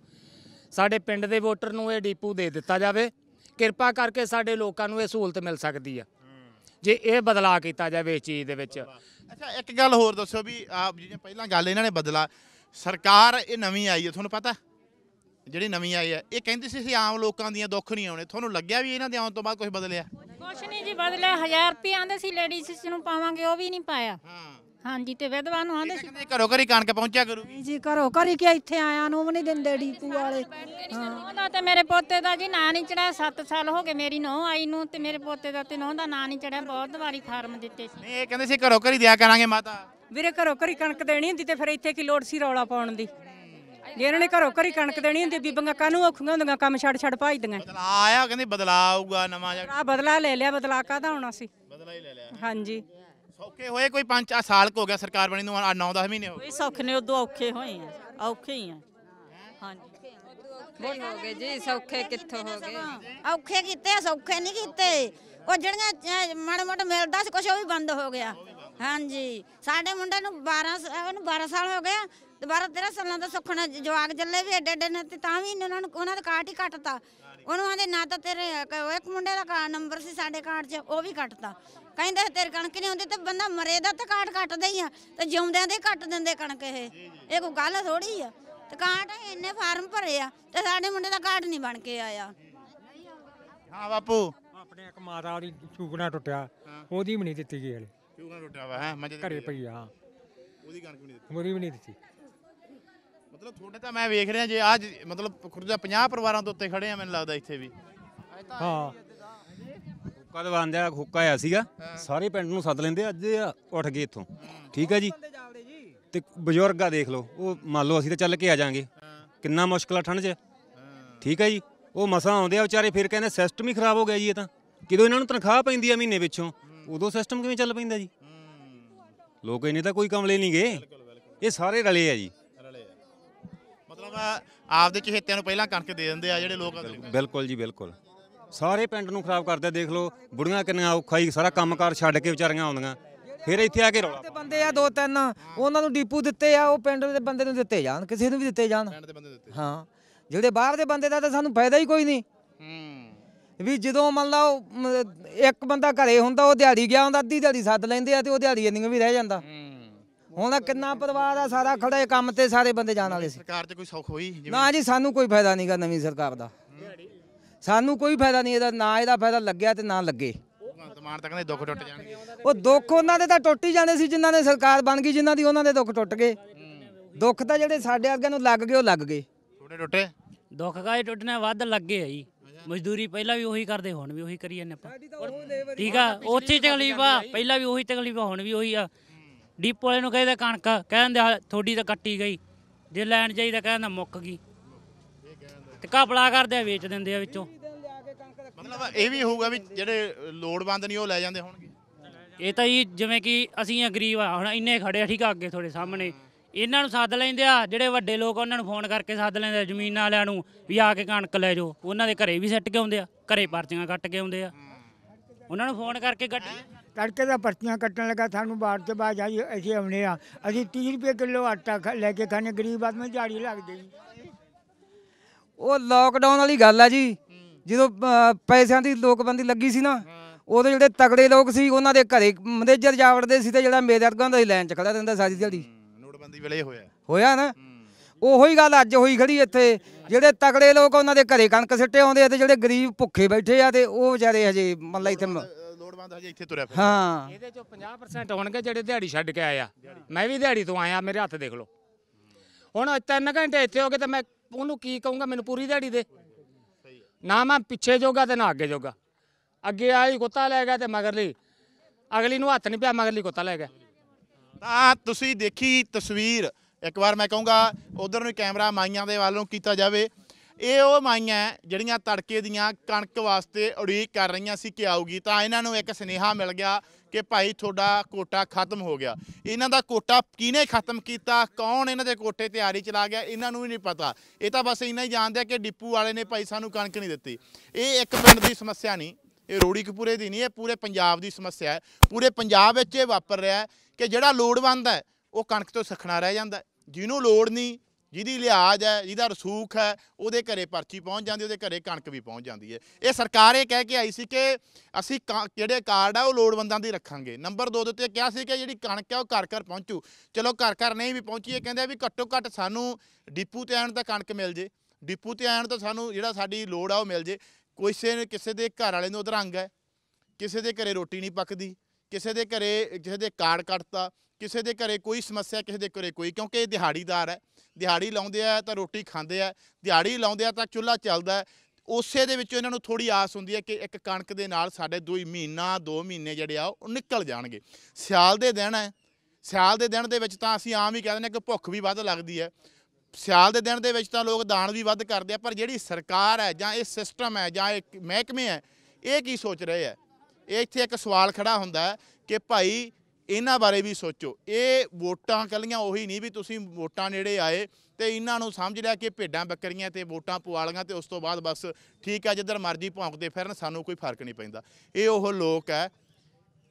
ਸਾਡੇ ਪਿੰਡ ਦੇ ਵੋਟਰ ਨੂੰ ਇਹ ਡੀਪੂ ਦੇ ਦਿੱਤਾ ਜਾਵੇ ਕਿਰਪਾ ਕਰਕੇ ਸਾਡੇ ਲੋਕਾਂ ਨੂੰ ਇਹ ਸਹੂਲਤ ਮਿਲ ਸਕਦੀ ਆ ਜੇ ਇਹ ਬਦਲਾ ਕੀਤਾ ਜਾਵੇ ਇਸ ਚੀਜ਼ ਦੇ ਵਿੱਚ ਅੱਛਾ ਇੱਕ ਗੱਲ ਹੋਰ ਦੱਸੋ ਵੀ ਆਪ ਜਿਵੇਂ ਪਹਿਲਾਂ ਗੱਲ ਇਹਨਾਂ ਨੇ ਬਦਲਾ ਸਰਕਾਰ ਇਹ ਨਵੀਂ ਆਈ ਹੈ ਤੁਹਾਨੂੰ ਪਤਾ ਜਿਹੜੀ ਨਵੀਂ ਆਈ ਹੈ ਇਹ ਕਹਿੰਦੀ ਸੀ ਅਸੀਂ ਆਮ ਲੋਕਾਂ ਦੀਆਂ ਦੁੱਖ ਨਹੀਂ ਆਉਣੇ ਤੁਹਾਨੂੰ ਲੱਗਿਆ ਵੀ ਇਹਨਾਂ ਦੇ ਆਉਣ ਤੋਂ ਬਾਅਦ ਕੁਝ ਬਦਲਿਆ ਕੁਛ ਨਹੀਂ ਜੀ ਬਦਲੇ 1000 ਰੁਪਏ ਆਂਦੇ ਸੀ ਲੇਡੀਜ਼ ਨੂੰ ਪਾਵਾਂਗੇ ਉਹ ਵੀ ਨਹੀਂ ਪਾਇਆ ਹਾਂਜੀ ਤੇ ਵਿਧਵਾ ਨੂੰ ਆਂਦੇ ਸੀ ਘਰੋ ਘਰੀ ਕਣਕ ਪਹੁੰਚਿਆ ਕਰੂ ਜੀ ਘਰੋ ਘਰੀ ਕਿ ਇੱਥੇ ਆਇਆ ਨੂੰ ਵੀ ਨਹੀਂ ਦਿੰਦੇ ਡੀਪੂ ਵਾਲੇ ਹਾਂ ਉਹਦਾ ਤੇ ਮੇਰੇ ਪੋਤੇ ਦਾ ਜੀ ਨਾਂ ਨਹੀਂ ਚੜਿਆ 7 ਸਾਲ ਹੋ ਗਏ ਮੇਰੀ ਨੋਹ ਆਈ ਨੂੰ ਤੇ ਮੇਰੇ ਪੋਤੇ ਦਾ ਤੇ ਨੋਹ ਦਾ ਨਾਂ ਨਹੀਂ ਚੜਿਆ ਬਹੁਤ ਵਾਰੀ ਫਾਰਮ ਦਿੱਤੇ ਸੀ ਨਹੀਂ ਇਹ ਕਹਿੰਦੇ ਸੀ ਘਰੋ ਘਰੀ ਦਿਆ ਕਰਾਂਗੇ ਮਾਤਾ ਵੀਰੇ ਘਰੋ ਘਰੀ ਕਣਕ ਦੇਣੀ ਹੁੰਦੀ ਤੇ ਫਿਰ ਇੱਥੇ ਕੀ ਲੋੜ ਸੀ ਰੌਲਾ ਪਾਉਣ ਦੀ ਜੇ ਇਹਨਾਂ ਨੇ ਘਰੋਂ ਘਰੀ ਕਣਕ ਦੇਣੀ ਹੁੰਦੀ ਬੀਬੀਆਂ ਕਾਨੂੰ ਔਖੀਆਂ ਹੁੰਦੀਆਂ ਕੰਮ ਛੱਡ ਛੱਡ ਭਾਜਦੀਆਂ ਬਦਲਾ ਆਇਆ ਕਹਿੰਦੇ ਬਦਲਾ ਆਊਗਾ ਨਵਾਂ ਜਗ ਆ ਬਦਲਾ ਲੈ ਲਿਆ ਬਦਲਾ ਕਾਦਾ ਹੋਣਾ ਸੀ ਬਦਲਾ ਹੀ ਲੈ ਲਿਆ ਹਾਂਜੀ ਸੌਖੇ ਹੋਏ ਕੋਈ 5 ਸਾਲ ਕੋ ਹੋ ਗਿਆ ਸਰਕਾਰ ਬਣੀ ਨੂੰ 9-10 ਮਹੀਨੇ ਹੋ ਗਏ ਕੋਈ ਸੌਖ ਨੇ ਉਦੋਂ ਔਖੇ ਹੋਏ ਆ ਔਖੇ ਹੀ ਆ ਹਾਂਜੀ ਬੋਲ ਹੋ ਗਏ ਜੀ ਸੌਖੇ ਕਿੱਥੋਂ ਹੋ ਗਏ ਔਖੇ ਕੀਤੇ ਸੌਖੇ ਨਹੀਂ ਕੀਤੇ ਉਹ ਜਿਹੜੀਆਂ ਅਹ, ਮਾੜਾ ਮੋਟਾ ਮਿਲਦਾ ਸੀ ਕੁਛ ਉਹ ਵੀ ਬੰਦ ਹੋ ਗਿਆ ਹਾਂਜੀ ਸਾਡੇ ਮੁੰਡੇ ਨੂੰ 12 ਉਹਨੂੰ 12 ਸਾਲ ਹੋ ਗਿਆ ਦੁਬਾਰਾ 12 13 ਸਾਲਾਂ ਦਾ ਸੁਖਣਾ ਜਵਾਗ ਜੱਲੇ ਵੀ ਐਡੇ ਐਡੇ ਨੇ ਤੇ ਤਾਂ ਵੀ ਇਹਨਾਂ ਨੂੰ ਉਹਨਾਂ ਦਾ ਕਾਰਡ ਹੀ ਕੱਟਤਾ ਉਹਨੂੰ ਆਂਦੇ ਨਾ ਤਾਂ ਤੇਰੇ ਇੱਕ ਮੁੰਡੇ ਦਾ ਕਾਰਡ ਨੰਬਰ ਸੀ ਸਾਡੇ ਕਾਰਡ 'ਚ ਉਹ ਵੀ ਕੱਟਤਾ ਕਹਿੰਦੇ ਤੇਰੇ ਕਣਕ ਨਹੀਂ ਆਉਂਦੀ ਤੇ ਬੰਦਾ ਮਰੇ ਦਾ ਤਾਂ ਕਾਰਡ ਕੱਟਦੇ ਹੀ ਆ ਤੇ ਜਿਉਂਦਿਆਂ ਦੇ ਕੱਟ ਦਿੰਦੇ ਕਣਕ ਇਹ ਇਹ ਕੋਈ ਗੱਲ ਥੋੜੀ ਆ ਤੇ ਕਾਟ ਇੰਨੇ ਫਾਰਮ ਭਰੇ ਆ ਤੇ ਸਾਡੇ ਮੁੰਡੇ ਦਾ ਕਾਰਡ ਨਹੀਂ ਬਣ ਕੇ ਆਇਆ ਹਾਂ ਬਾਪੂ ਆਪਣੇ ਇੱਕ ਮਾਤਾ ਉਹਦੀ ਚੂਕਣਾ ਟੁੱਟਿਆ ਉਹਦੀ ਵੀ ਨਹੀਂ ਦਿੱਤੀ ਗਈ ਹਲੇ ਚੂਕਣਾ ਟੁੱਟਿਆ ਵਾ ਹੈ ਮੰਜੇ ਘਰੇ ਪਈ ਆ ਹਾਂ ਉਹਦੀ ਕਣਕ ਵੀ ਨਹੀਂ ਦਿੱਤੀ ਉਹਦੀ ਵੀ ਨਹੀਂ ਦਿੱਤੀ ਮਤਲਬ ਤੁਹਾਡੇ ਤਾਂ ਮੈਂ ਵੇਖ ਰਿਹਾ ਜੇ ਅੱਜ ਮਤਲਬ ਖੁਰਜਾ 50 ਪਰਿਵਾਰਾਂ ਤੋਂ ਉੱਤੇ ਖੜੇ ਆ ਮੈਨੂੰ ਲੱਗਦਾ ਇੱਥੇ ਵੀ ਹਾਂ ਹੁੱਕਾ ਦਾ ਬੰਦਿਆ ਹੁੱਕਾ ਆ ਸੀਗਾ ਸਾਰੇ ਪਿੰਡ ਨੂੰ ਸੱਦ ਲੈਂਦੇ ਅੱਜ ਉੱਠ ਗਏ ਇੱਥੋਂ ਠੀਕ ਹੈ ਜੀ ਤੇ ਬਜ਼ੁਰਗ ਆ ਦੇਖ ਲਓ ਉਹ ਮੰਨ ਲਓ ਅਸੀਂ ਤਾਂ ਚੱਲ ਕੇ ਆ ਜਾਾਂਗੇ ਕਿੰਨਾ ਮੁਸ਼ਕਲ ਆ ਠੰਡ 'ਚ ਠੀਕ ਹੈ ਜੀ ਉਹ ਮਸਾਂ ਆਉਂਦੇ ਆ ਵਿਚਾਰੇ ਫਿਰ ਕਹਿੰਦੇ ਸਿਸਟਮ ਹੀ ਖਰਾਬ ਹੋ ਗਿਆ ਜੀ ਇਹ ਤਾਂ ਕਿਦੋਂ ਇਹਨਾਂ ਨੂੰ ਤਨਖਾਹ ਪੈਂਦੀ ਆ ਮਹੀਨੇ ਵਿੱਚੋਂ ਉਦੋਂ ਸਿਸਟਮ ਕਿਵੇਂ ਚੱਲ ਪੈਂਦਾ ਜੀ ਲੋਕ ਇਹਨੇ ਤਾਂ ਕੋਈ ਕਮਲੇ ਨਹੀਂ ਗਏ ਇਹ ਸਾਰੇ ਰਲੇ ਆ ਜੀ ਮਤਲਬ ਆਪਦੇ ਚਹੇਤਿਆਂ ਨੂੰ ਪਹਿਲਾਂ ਕਣਕ ਦੇ ਦਿੰਦੇ ਆ ਜਿਹੜੇ ਲੋਕ ਬਿਲਕੁਲ ਜੀ ਬਿਲਕੁਲ ਸਾਰੇ ਪਿੰਡ ਨੂੰ ਖਰਾਬ ਕਰਦੇ ਦੇਖ ਲਓ ਬੁੜੀਆਂ ਕਿੰਨੀਆਂ ਔਖਾ ਹੀ ਸਾਰਾ ਕੰਮਕਾਰ ਛੱਡ ਕੇ ਵਿਚਾਰੀਆਂ ਆਉਂਦੀਆਂ ਫਿਰ ਇੱਥੇ ਆ ਕੇ ਰੌਲਾ ਤੇ ਬੰਦੇ ਆ ਦੋ ਤਿੰਨ ਉਹਨਾਂ ਨੂੰ ਡੀਪੂ ਦਿੱਤੇ ਆ ਉਹ ਪਿੰਡ ਦੇ ਬੰਦੇ ਨੂੰ ਦਿੱਤੇ ਜਾਣ ਕਿਸੇ ਨੂੰ ਵੀ ਦਿੱਤੇ ਜਾਣ ਪਿੰਡ ਦੇ ਬੰਦੇ ਦਿੱਤੇ ਹਾਂ ਜਿਹੜੇ ਬਾਹਰ ਦੇ ਬੰਦੇ ਦਾ ਤਾਂ ਸਾਨੂੰ ਫਾਇਦਾ ਹੀ ਕੋਈ ਨਹੀਂ ਵੀ ਜਦੋਂ ਮੰਨ ਲਓ ਇੱਕ ਬੰਦਾ ਘਰੇ ਹੁੰਦਾ ਉਹ ਦਿਹਾੜੀ ਗਿਆ ਹੁੰਦਾ ਅੱਧੀ ਦਿਹਾੜੀ ਸੱਦ ਲੈਂਦੇ ਆ ਤੇ ਉਹ ਦਿਹਾੜੀ ਇੰਨੀ ਵੀ ਰਹਿ ਜਾਂਦਾ ਹੁਣ ਕਿੰਨਾ ਪਰਿਵਾਰ ਆ ਸਾਰਾ ਖੜਾ ਇਹ ਕੰਮ ਤੇ ਸਾਰੇ ਬੰਦੇ ਜਾਣ ਵਾਲੇ ਸੀ ਸਰਕਾਰ 'ਚ ਕੋਈ ਸੌਖ ਹੋਈ ਜਿਵੇਂ ਨਾ ਜੀ ਸਾਨੂੰ ਕੋਈ ਫਾਇਦਾ ਨਹੀਂਗਾ ਨਵੀਂ ਸਰਕਾਰ ਦਾ ਸਾਨੂੰ ਕੋਈ ਫਾਇਦਾ ਨਹੀਂ ਇਹਦਾ ਨਾ ਇਹਦਾ ਫਾਇਦਾ ਲੱਗਿਆ ਤੇ ਨਾ ਲੱਗੇ ਭਗਵੰਤ ਮਾਨ ਤਾਂ ਕਹਿੰਦੇ ਦੁੱਖ ਟੁੱਟ ਜਾਣਗੇ ਉਹ ਦੁੱਖ ਉਹਨਾਂ ਦੇ ਤਾਂ ਟੁੱਟ ਹੀ ਜਾਣੇ ਸੀ ਜਿਨ੍ਹਾਂ ਨੇ ਸਰਕਾਰ ਬਣ ਗਈ ਜਿਨ੍ਹਾਂ ਦੀ ਉਹਨਾਂ ਦੇ ਦੁੱਖ ਟੁੱਟ ਗਏ ਦੁੱਖ ਤਾਂ ਜਿਹੜੇ ਸਾਡੇ ਵਰਗਿਆਂ ਨੂੰ ਲੱਗ ਗਏ ਉਹ ਲੱਗ ਗਏ ਥੋੜੇ ਟੁੱਟੇ ਦੁੱਖ ਕਾਹੇ ਟੁੱਟਣੇ ਵੱਧ ਲੱਗੇ ਆ ਜੀ ਮਜ਼ਦੂਰੀ ਪਹਿਲਾਂ ਵੀ ਉਹੀ ਕਰਦੇ ਹੁਣ ਵੀ ਉਹੀ ਕਰੀ ਜਾਂਦੇ ਆਪਾਂ ਠੀਕ ਆ ਉੱਥੇ ਤਕਲੀਫ ਆ ਪਹਿਲਾਂ ਵੀ ਉਹੀ ਤਕਲੀਫ ਆ ਹੁਣ ਵੀ ਉਹੀ ਆ ਡੀਪ ਵਾਲੇ ਨੂੰ ਕਹਿੰਦੇ ਕਣਕ ਕਹਿੰਦੇ ਥੋੜੀ ਤਾਂ ਕੱਟੀ ਗਈ ਜੇ ਲੈਣ ਜਾਈਦਾ ਕਹਿੰਦਾ ਮੁੱਕ ਗਈ ਤੇ ਕਪੜਾ ਕਰਦੇ ਆ ਵੇਚ ਦਿੰਦੇ ਆ ਵਿੱਚੋਂ ਮਤਲਬ ਇਹ ਵੀ ਹੋਊਗਾ ਵੀ ਜਿਹੜੇ ਲੋੜਵੰਦ ਨਹੀਂ ਉਹ ਲੈ ਜਾਂਦੇ ਹੋਣਗੇ ਇਹ ਤਾਂ ਜੀ ਜਿਵੇਂ ਕਿ ਅਸੀਂ ਆ ਗਰੀਬ ਆ ਹੁਣ ਇੰਨੇ ਖੜੇ ਆ ਠੀਕ ਆ ਅੱਗੇ ਥੋੜੇ ਸਾਹਮਣੇ ਇਹਨਾਂ ਨੂੰ ਸੱਦ ਲੈਂਦੇ ਆ ਜਿਹੜੇ ਵੱਡੇ ਲੋਕ ਉਹਨਾਂ ਨੂੰ ਫੋਨ ਕਰਕੇ ਸੱਦ ਲੈਂਦੇ ਆ ਜ਼ਮੀਨਾਂ ਵਾਲਿਆਂ ਨੂੰ ਵੀ ਆ ਕੇ ਕਣਕ ਲੈ ਜਾਓ ਉਹਨਾਂ ਦੇ ਘਰੇ ਵੀ ਸੱਟ ਕੇ ਆਉਂਦੇ ਆ ਘਰੇ ਪਰਚੀਆਂ ਕੱਟ ਕੇ ਆਉਂਦੇ ਆ ਉਹਨਾਂ ਨੂੰ ਫੋਨ ਕਰਕੇ ਗੱਡੀ ਤੜਕੇ ਦਾ ਪਰਚੀਆਂ ਕੱਟਣ ਲੱਗਾ ਸਾਨੂੰ ਬਾੜ ਤੇ ਬਾਜ ਆਈ ਅਸੀਂ ਆਉਣੇ ਆ ਅਸੀਂ 30 ਰੁਪਏ ਕਿਲੋ ਆਟਾ ਲੈ ਕੇ ਖਾਣੇ ਗਰੀਬ ਆਦਮੀ ਝਾੜੀ ਲੱਗਦੀ ਉਹ ਲੋਕਡਾਊਨ ਵਾਲੀ ਗੱਲ ਆ ਜੀ ਜਦੋਂ ਪੈਸਿਆਂ ਦੀ ਲੋਕਬੰਦੀ ਲੱਗੀ ਸੀ ਨਾ ਉਦੋਂ ਜਿਹੜੇ ਤਗੜੇ ਲੋਕ ਸੀ ਉਹਨਾਂ ਦੇ ਘਰੇ ਮੈਨੇਜਰ ਜਾ ਵੜਦੇ ਸੀ ਤੇ ਜਿਹੜਾ ਮੇਰੇ ਵਰਗਾ ਦਾ ਲਾਈਨ ਚ ਖੜਾ ਰਹਿੰਦਾ ਸਾਰੀ ਦਿਹਾੜੀ ਨੋਟਬੰਦੀ ਵੇਲੇ ਹੋਇਆ ਹੋਇਆ ਨਾ ਉਹੀ ਗੱਲ ਅੱਜ ਹੋਈ ਖੜੀ ਇੱਥੇ ਜਿਹੜੇ ਤਕੜੇ ਲੋਕ ਉਹਨਾਂ ਦੇ ਘਰੇ ਕਣਕ ਸਿੱਟੇ ਆਉਂਦੇ ਆ ਤੇ ਜਿਹੜੇ ਗਰੀਬ ਭੁੱਖੇ ਬੈਠੇ ਆ ਤੇ ਉਹ ਵਿਚਾਰੇ ਹਜੇ ਮਤਲਬ ਇੱਥੇ ਲੋੜਵੰਦ ਹਜੇ ਇੱਥੇ ਤੁਰਿਆ ਫਿਰ ਹਾਂ ਇਹਦੇ ਚੋਂ 50% ਹੋਣਗੇ ਜਿਹੜੇ ਦਿਹਾੜੀ ਛੱਡ ਕੇ ਆਇਆ ਮੈਂ ਵੀ ਦਿਹਾੜੀ ਤੋਂ ਆਇਆ ਮੇਰੇ ਹੱਥ ਦੇਖ ਲਓ ਹੁਣ 3 ਘੰਟੇ ਇੱਥੇ ਹੋ ਗਏ ਤੇ ਮੈਂ ਉਹਨੂੰ ਕੀ ਕਹੂੰਗਾ ਮੈਨੂੰ ਪੂਰੀ ਦਿਹਾੜੀ ਦੇ ਨਾ ਮੈਂ ਪਿੱਛੇ ਜੋਗਾ ਤੇ ਨਾ ਅੱਗੇ ਜੋਗਾ ਅੱਗੇ ਆਈ ਕੁੱਤਾ ਲੈ ਗਿਆ ਤੇ ਮਗਰਲੀ ਅਗਲੀ ਨੂੰ ਹੱਥ ਨਹੀਂ ਪਿਆ ਮਗਰਲੀ ਕੁੱਤਾ ਲੈ ਗਿਆ ਤਾਂ ਤੁਸੀਂ ਦੇਖੀ ਤਸਵੀਰ ਇੱਕ ਵਾਰ ਮੈਂ ਕਹੂੰਗਾ ਉਧਰ ਨੂੰ ਕੈਮਰਾ ਮਾਈਆਂ ਦੇ ਵੱਲੋਂ ਕੀਤਾ ਜਾਵੇ ਇਹ ਉਹ ਮਾਈਆਂ ਜਿਹੜੀਆਂ ਤੜਕੇ ਦੀਆਂ ਕਣਕ ਵਾਸਤੇ ਉਡੀਕ ਕਰ ਰਹੀਆਂ ਸੀ ਕਿ ਆਊਗੀ ਤਾਂ ਇਹਨਾਂ ਨੂੰ ਇੱਕ ਸਨੇਹਾ ਮਿਲ ਗਿਆ ਕਿ ਭਾਈ ਤੁਹਾਡਾ ਕੋਟਾ ਖਤਮ ਹੋ ਗਿਆ ਇਹਨਾਂ ਦਾ ਕੋਟਾ ਕਿਨੇ ਖਤਮ ਕੀਤਾ ਕੌਣ ਇਹਨਾਂ ਦੇ ਕੋਟੇ ਤਿਆਰੀ ਚ ਚਲਾ ਗਿਆ ਇਹਨਾਂ ਨੂੰ ਵੀ ਨਹੀਂ ਪਤਾ ਇਹ ਤਾਂ ਬਸ ਇਹਨਾਂ ਹੀ ਜਾਣਦੇ ਆ ਕਿ ਡਿੱਪੂ ਵਾਲੇ ਨੇ ਭਾਈ ਸਾਨੂੰ ਕਣਕ ਨਹੀਂ ਦਿੱਤੀ ਇਹ ਇੱਕ ਪਿੰਡ ਦੀ ਸਮੱਸਿਆ ਨਹੀਂ ਇਹ ਰੋੜੀ ਕਪੂਰੇ ਦੀ ਨਹੀਂ ਇਹ ਪੂਰੇ ਪੰਜਾਬ ਦੀ ਸਮੱਸਿਆ ਹੈ ਪੂਰੇ ਪੰਜਾਬ ਵਿੱਚ ਇਹ ਵਾਪਰ ਰਿਹਾ ਹੈ ਕਿ ਜਿਹੜਾ ਲੋੜਵੰਦ ਹੈ ਉਹ ਕਣਕ ਤੋਂ ਸਖਣਾ ਰਹਿ ਜਾਂਦਾ ਜਿਹਨੂੰ ਲੋੜ ਨਹੀਂ ਜਿਹਦੀ ਲਿਆਜ ਹੈ ਜਿਹਦਾ ਰਸੂਖ ਹੈ ਉਹਦੇ ਘਰੇ ਪਰਚੀ ਪਹੁੰਚ ਜਾਂਦੀ ਉਹਦੇ ਘਰੇ ਕਣਕ ਵੀ ਪਹੁੰਚ ਜਾਂਦੀ ਹੈ ਇਹ ਸਰਕਾਰ ਇਹ ਕਹਿ ਕੇ ਆਈ ਸੀ ਕਿ ਅਸੀਂ ਜਿਹੜੇ ਕਾਰਡ ਆ ਉਹ ਲੋੜਵੰਦਾਂ ਦੀ ਰੱਖਾਂਗੇ ਨੰਬਰ 2 ਦੇ ਉੱਤੇ ਕਿਹਾ ਸੀ ਕਿ ਜਿਹੜੀ ਕਣਕ ਹੈ ਉਹ ਘਰ ਘਰ ਪਹੁੰਚੂ ਚਲੋ ਘਰ ਘਰ ਨਹੀਂ ਵੀ ਪਹੁੰਚੀ ਇਹ ਕਹਿੰਦੇ ਵੀ ਘੱਟੋ ਘੱਟ ਸਾਨੂੰ ਡਿਪੂ ਤੇ ਆਣ ਤਾਂ ਕਣਕ ਮਿਲ ਜੇ ਡਿਪੂ ਤੇ ਆਣ ਤਾਂ ਸਾਨੂੰ ਜਿਹੜਾ ਸਾਡੀ ਲੋੜ ਆ ਉਹ ਮਿਲ ਜੇ ਕਿਸੇ ਨੇ ਕਿਸੇ ਦੇ ਘਰ ਵਾਲੇ ਨੂੰ ਅਧਰੰਗ ਹੈ ਕਿਸੇ ਦੇ ਘਰੇ ਰੋਟੀ ਨਹੀਂ ਪੱਕਦੀ ਕਿਸੇ ਦੇ ਘਰੇ ਕਿਸੇ ਦੇ ਕਾਰਡ ਕੱਟਤਾ ਕਿਸੇ ਦੇ ਘਰੇ ਕੋਈ ਸਮੱਸਿਆ ਕਿਸੇ ਦੇ ਘਰੇ ਕੋਈ ਕਿਉਂਕਿ ਇਹ ਦਿਹਾੜੀਦਾਰ ਹੈ ਦਿਹਾੜੀ ਲਾਉਂਦੇ ਆ ਤਾਂ ਰੋਟੀ ਖਾਂਦੇ ਆ ਦਿਹਾੜੀ ਲਾਉਂਦੇ ਆ ਤਾਂ ਚੁੱਲ੍ਹਾ ਚੱਲਦਾ ਉਸੇ ਦੇ ਵਿੱਚ ਇਹਨਾਂ ਨੂੰ ਥੋੜੀ ਆਸ ਹੁੰਦੀ ਹੈ ਕਿ ਇੱਕ ਕਣਕ ਦੇ ਨਾਲ ਸਾਡੇ ਦੋ ਮਹੀਨਾ ਦੋ ਮਹੀਨੇ ਜਿਹੜੇ ਆ ਉਹ ਨਿਕਲ ਜਾਣਗੇ ਸਿਆਲ ਦੇ ਦਿਨ ਹੈ ਸਿਆਲ ਦੇ ਦਿਨ ਦੇ ਵਿੱਚ ਤਾਂ ਅਸੀਂ ਆਮ ਹੀ ਕਹਿੰਦੇ ਨੇ ਕਿ ਭੁੱਖ ਵੀ ਵੱਧ ਲੱਗਦੀ ਹੈ ਸਿਆਲ ਦੇ ਦਿਨ ਦੇ ਵਿੱਚ ਤਾਂ ਲੋਕ ਦਾਨ ਵੀ ਵੱਧ ਕਰਦੇ ਆ ਪਰ ਜਿਹੜੀ ਸਰਕਾਰ ਹੈ ਜਾਂ ਇਹ ਸਿਸਟਮ ਹੈ ਜਾਂ ਇਹ ਮਹਿਕਮੇ ਹੈ ਇਹ ਕੀ ਸੋਚ ਰਹੇ ਹੈ ਇਹ ਇੱਥੇ ਇੱਕ ਸਵਾਲ ਖੜਾ ਹੁੰਦਾ ਕਿ ਭਾਈ ਇਹਨਾਂ ਬਾਰੇ ਵੀ ਸੋਚੋ ਇਹ ਵੋਟਾਂ ਕੱਲੀਆਂ ਉਹੀ ਨਹੀਂ ਵੀ ਤੁਸੀਂ ਵੋਟਾਂ ਨੇੜੇ ਆਏ ਤੇ ਇਹਨਾਂ ਨੂੰ ਸਮਝ ਲਿਆ ਕਿ ਭੇਡਾਂ ਬੱਕਰੀਆਂ ਤੇ ਵੋਟਾਂ ਪਵਾ ਲੀਆਂ ਤੇ ਉਸ ਤੋਂ ਬਾਅਦ ਬਸ ਠੀਕ ਹੈ ਜਿੱਧਰ ਮਰਜ਼ੀ ਭੌਂਕਦੇ ਫਿਰਨ ਸਾਨੂੰ ਕੋਈ ਫਰਕ ਨਹੀਂ ਪੈਂਦਾ ਇਹ ਉਹ ਲੋਕ ਹੈ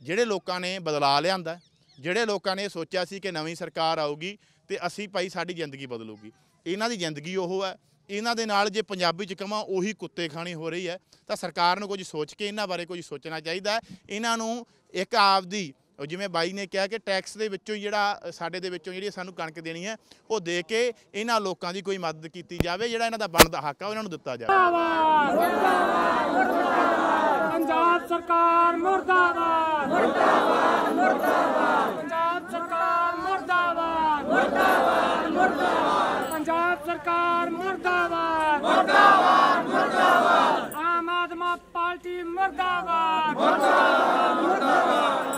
ਜਿਹੜੇ ਲੋਕਾਂ ਨੇ ਬਦਲਾ ਲਿਆਂਦਾ ਜਿਹੜੇ ਲੋਕਾਂ ਨੇ ਸੋਚਿਆ ਸੀ ਕਿ ਨਵੀਂ ਸਰਕਾਰ ਆਊਗੀ ਤੇ ਅਸੀਂ ਭਾਈ ਸਾਡੀ ਜ਼ਿੰਦਗੀ ਬਦਲੂਗੀ ਇਹਨਾਂ ਦੀ ਜ਼ਿੰਦਗੀ ਉਹ ਹੈ ਇਹਨਾਂ ਦੇ ਨਾਲ ਜੇ ਪੰਜਾਬੀ ਚ ਕਮਾ ਉਹੀ ਕੁੱਤੇ ਖਾਣੀ ਹੋ ਰਹੀ ਹੈ ਤਾਂ ਸਰਕਾਰ ਨੂੰ ਕੁਝ ਸੋਚ ਕੇ ਇਹਨਾਂ ਬਾਰੇ ਕੁਝ ਸੋਚਣਾ ਚਾਹੀਦਾ ਇਹਨਾਂ ਨੂੰ ਇੱਕ ਆਪ ਦੀ ਜਿਵੇਂ ਬਾਈ ਨੇ ਕਿਹਾ ਕਿ ਟੈਕਸ ਦੇ ਵਿੱਚੋਂ ਜਿਹੜਾ ਸਾਡੇ ਦੇ ਵਿੱਚੋਂ ਜਿਹੜੀ ਸਾਨੂੰ ਕਣਕ ਦੇਣੀ ਹੈ ਉਹ ਦੇ ਕੇ ਇਹਨਾਂ ਲੋਕਾਂ ਦੀ ਕੋਈ ਮਦਦ ਕੀਤੀ ਜਾਵੇ ਜਿਹੜਾ ਇਹਨਾਂ ਦਾ ਬਣਦਾ ਹੱਕ ਆ ਉਹਨਾਂ ਨੂੰ ਦਿੱਤਾ ਜਾਵੇ ਪੰਜਾਬ ਸਰਕਾਰ ਮੁਰਦਾਬਾਦ ਮੁਰਦਾਬਾਦ ਮੁਰਦਾਬਾਦ ਸਰਕਾਰ ਮਰਦਾਬਾਦ ਮਰਦਾਬਾਦ ਮਰਦਾਬਾਦ ਆਮ ਆਦਮੀ ਪਾਰਟੀ ਮਰਦਾਬਾਦ ਮਰਦਾਬਾਦ ਮਰਦਾਬਾਦ